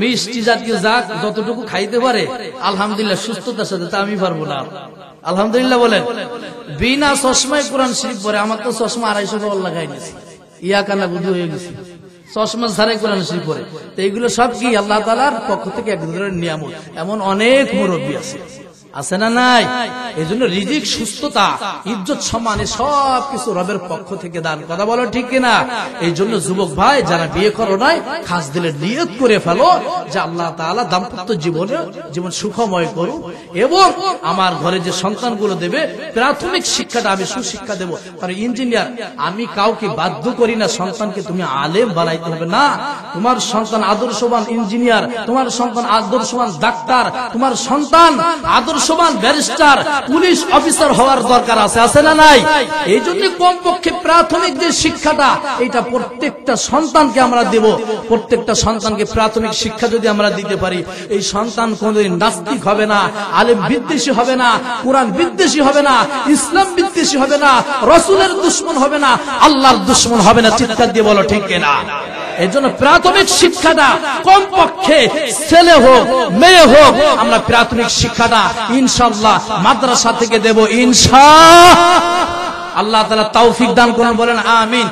মিষ্টি জাতীয় যাক যতটুকু খাইতে পারে আলহামদুলিল্লাহ সুস্থতার সাথে তা আমি পারবো না আলহামদুলিল্লাহ বলেন বিনা চশমায় কোরআন শরীফ পরে আমার তো চশমা আড়াইশো টাকা লাগাই গেছি ইয়া কানা বুধু হয়ে গেছে চশমা ছাড়াই কোরআন শরীফ পরে তো এইগুলো সব কি আল্লাহ তালার পক্ষ থেকে এক ধরনের নিয়ামত এমন অনেক মুরব্বী আছে আছে না নাই এই জন্য রিজিক সুস্থতা ইজ্জত সম্মানে সব কিছু রবের পক্ষ থেকে দান কথা বলো ঠিক কিনা এই জন্য যুবক ভাই যারা বিয়ে করো নাই খাস দিলে নিয়ত করে ফেলো যে আল্লাহ তালা দাম্পত্য জীবনে জীবন সুখময় করু এবং আমার ঘরে যে সন্তানগুলো দেবে প্রাথমিক শিক্ষাটা আমি সুশিক্ষা দেবো কারণ ইঞ্জিনিয়ার আমি কাউকে বাধ্য করি না সন্তানকে তুমি আলেম বানাইতে হবে না তোমার সন্তান আদর্শবান ইঞ্জিনিয়ার তোমার সন্তান আদর্শবান ডাক্তার তোমার সন্তান আদর্শ বংশমান ব্যারিস্টার পুলিশ অফিসার হওয়ার দরকার আছে আছে না নাই এই জন্য কমপক্ষে প্রাথমিক যে শিক্ষাটা এটা প্রত্যেকটা সন্তানকে আমরা দেব প্রত্যেকটা সন্তানকে প্রাথমিক শিক্ষা যদি আমরা দিতে পারি এই সন্তান কোনদিন নাস্তিক হবে না আলেম বিদ্বেষী হবে না কোরআন বিদ্বেষী হবে না ইসলাম বিদ্বেষী হবে না রসুলের দুশ্মন হবে না আল্লাহর দুশ্মন হবে না চিৎকার দিয়ে বলো ঠিক না এই জন্য প্রাথমিক শিক্ষাটা কমপক্ষে ছেলে হোক মেয়ে হোক আমরা প্রাথমিক শিক্ষাটা ইনশাল্লাহ মাদ্রাসা থেকে দেব ইনশা আল্লাহ তালা তৌফিক দান করুন বলেন আমিন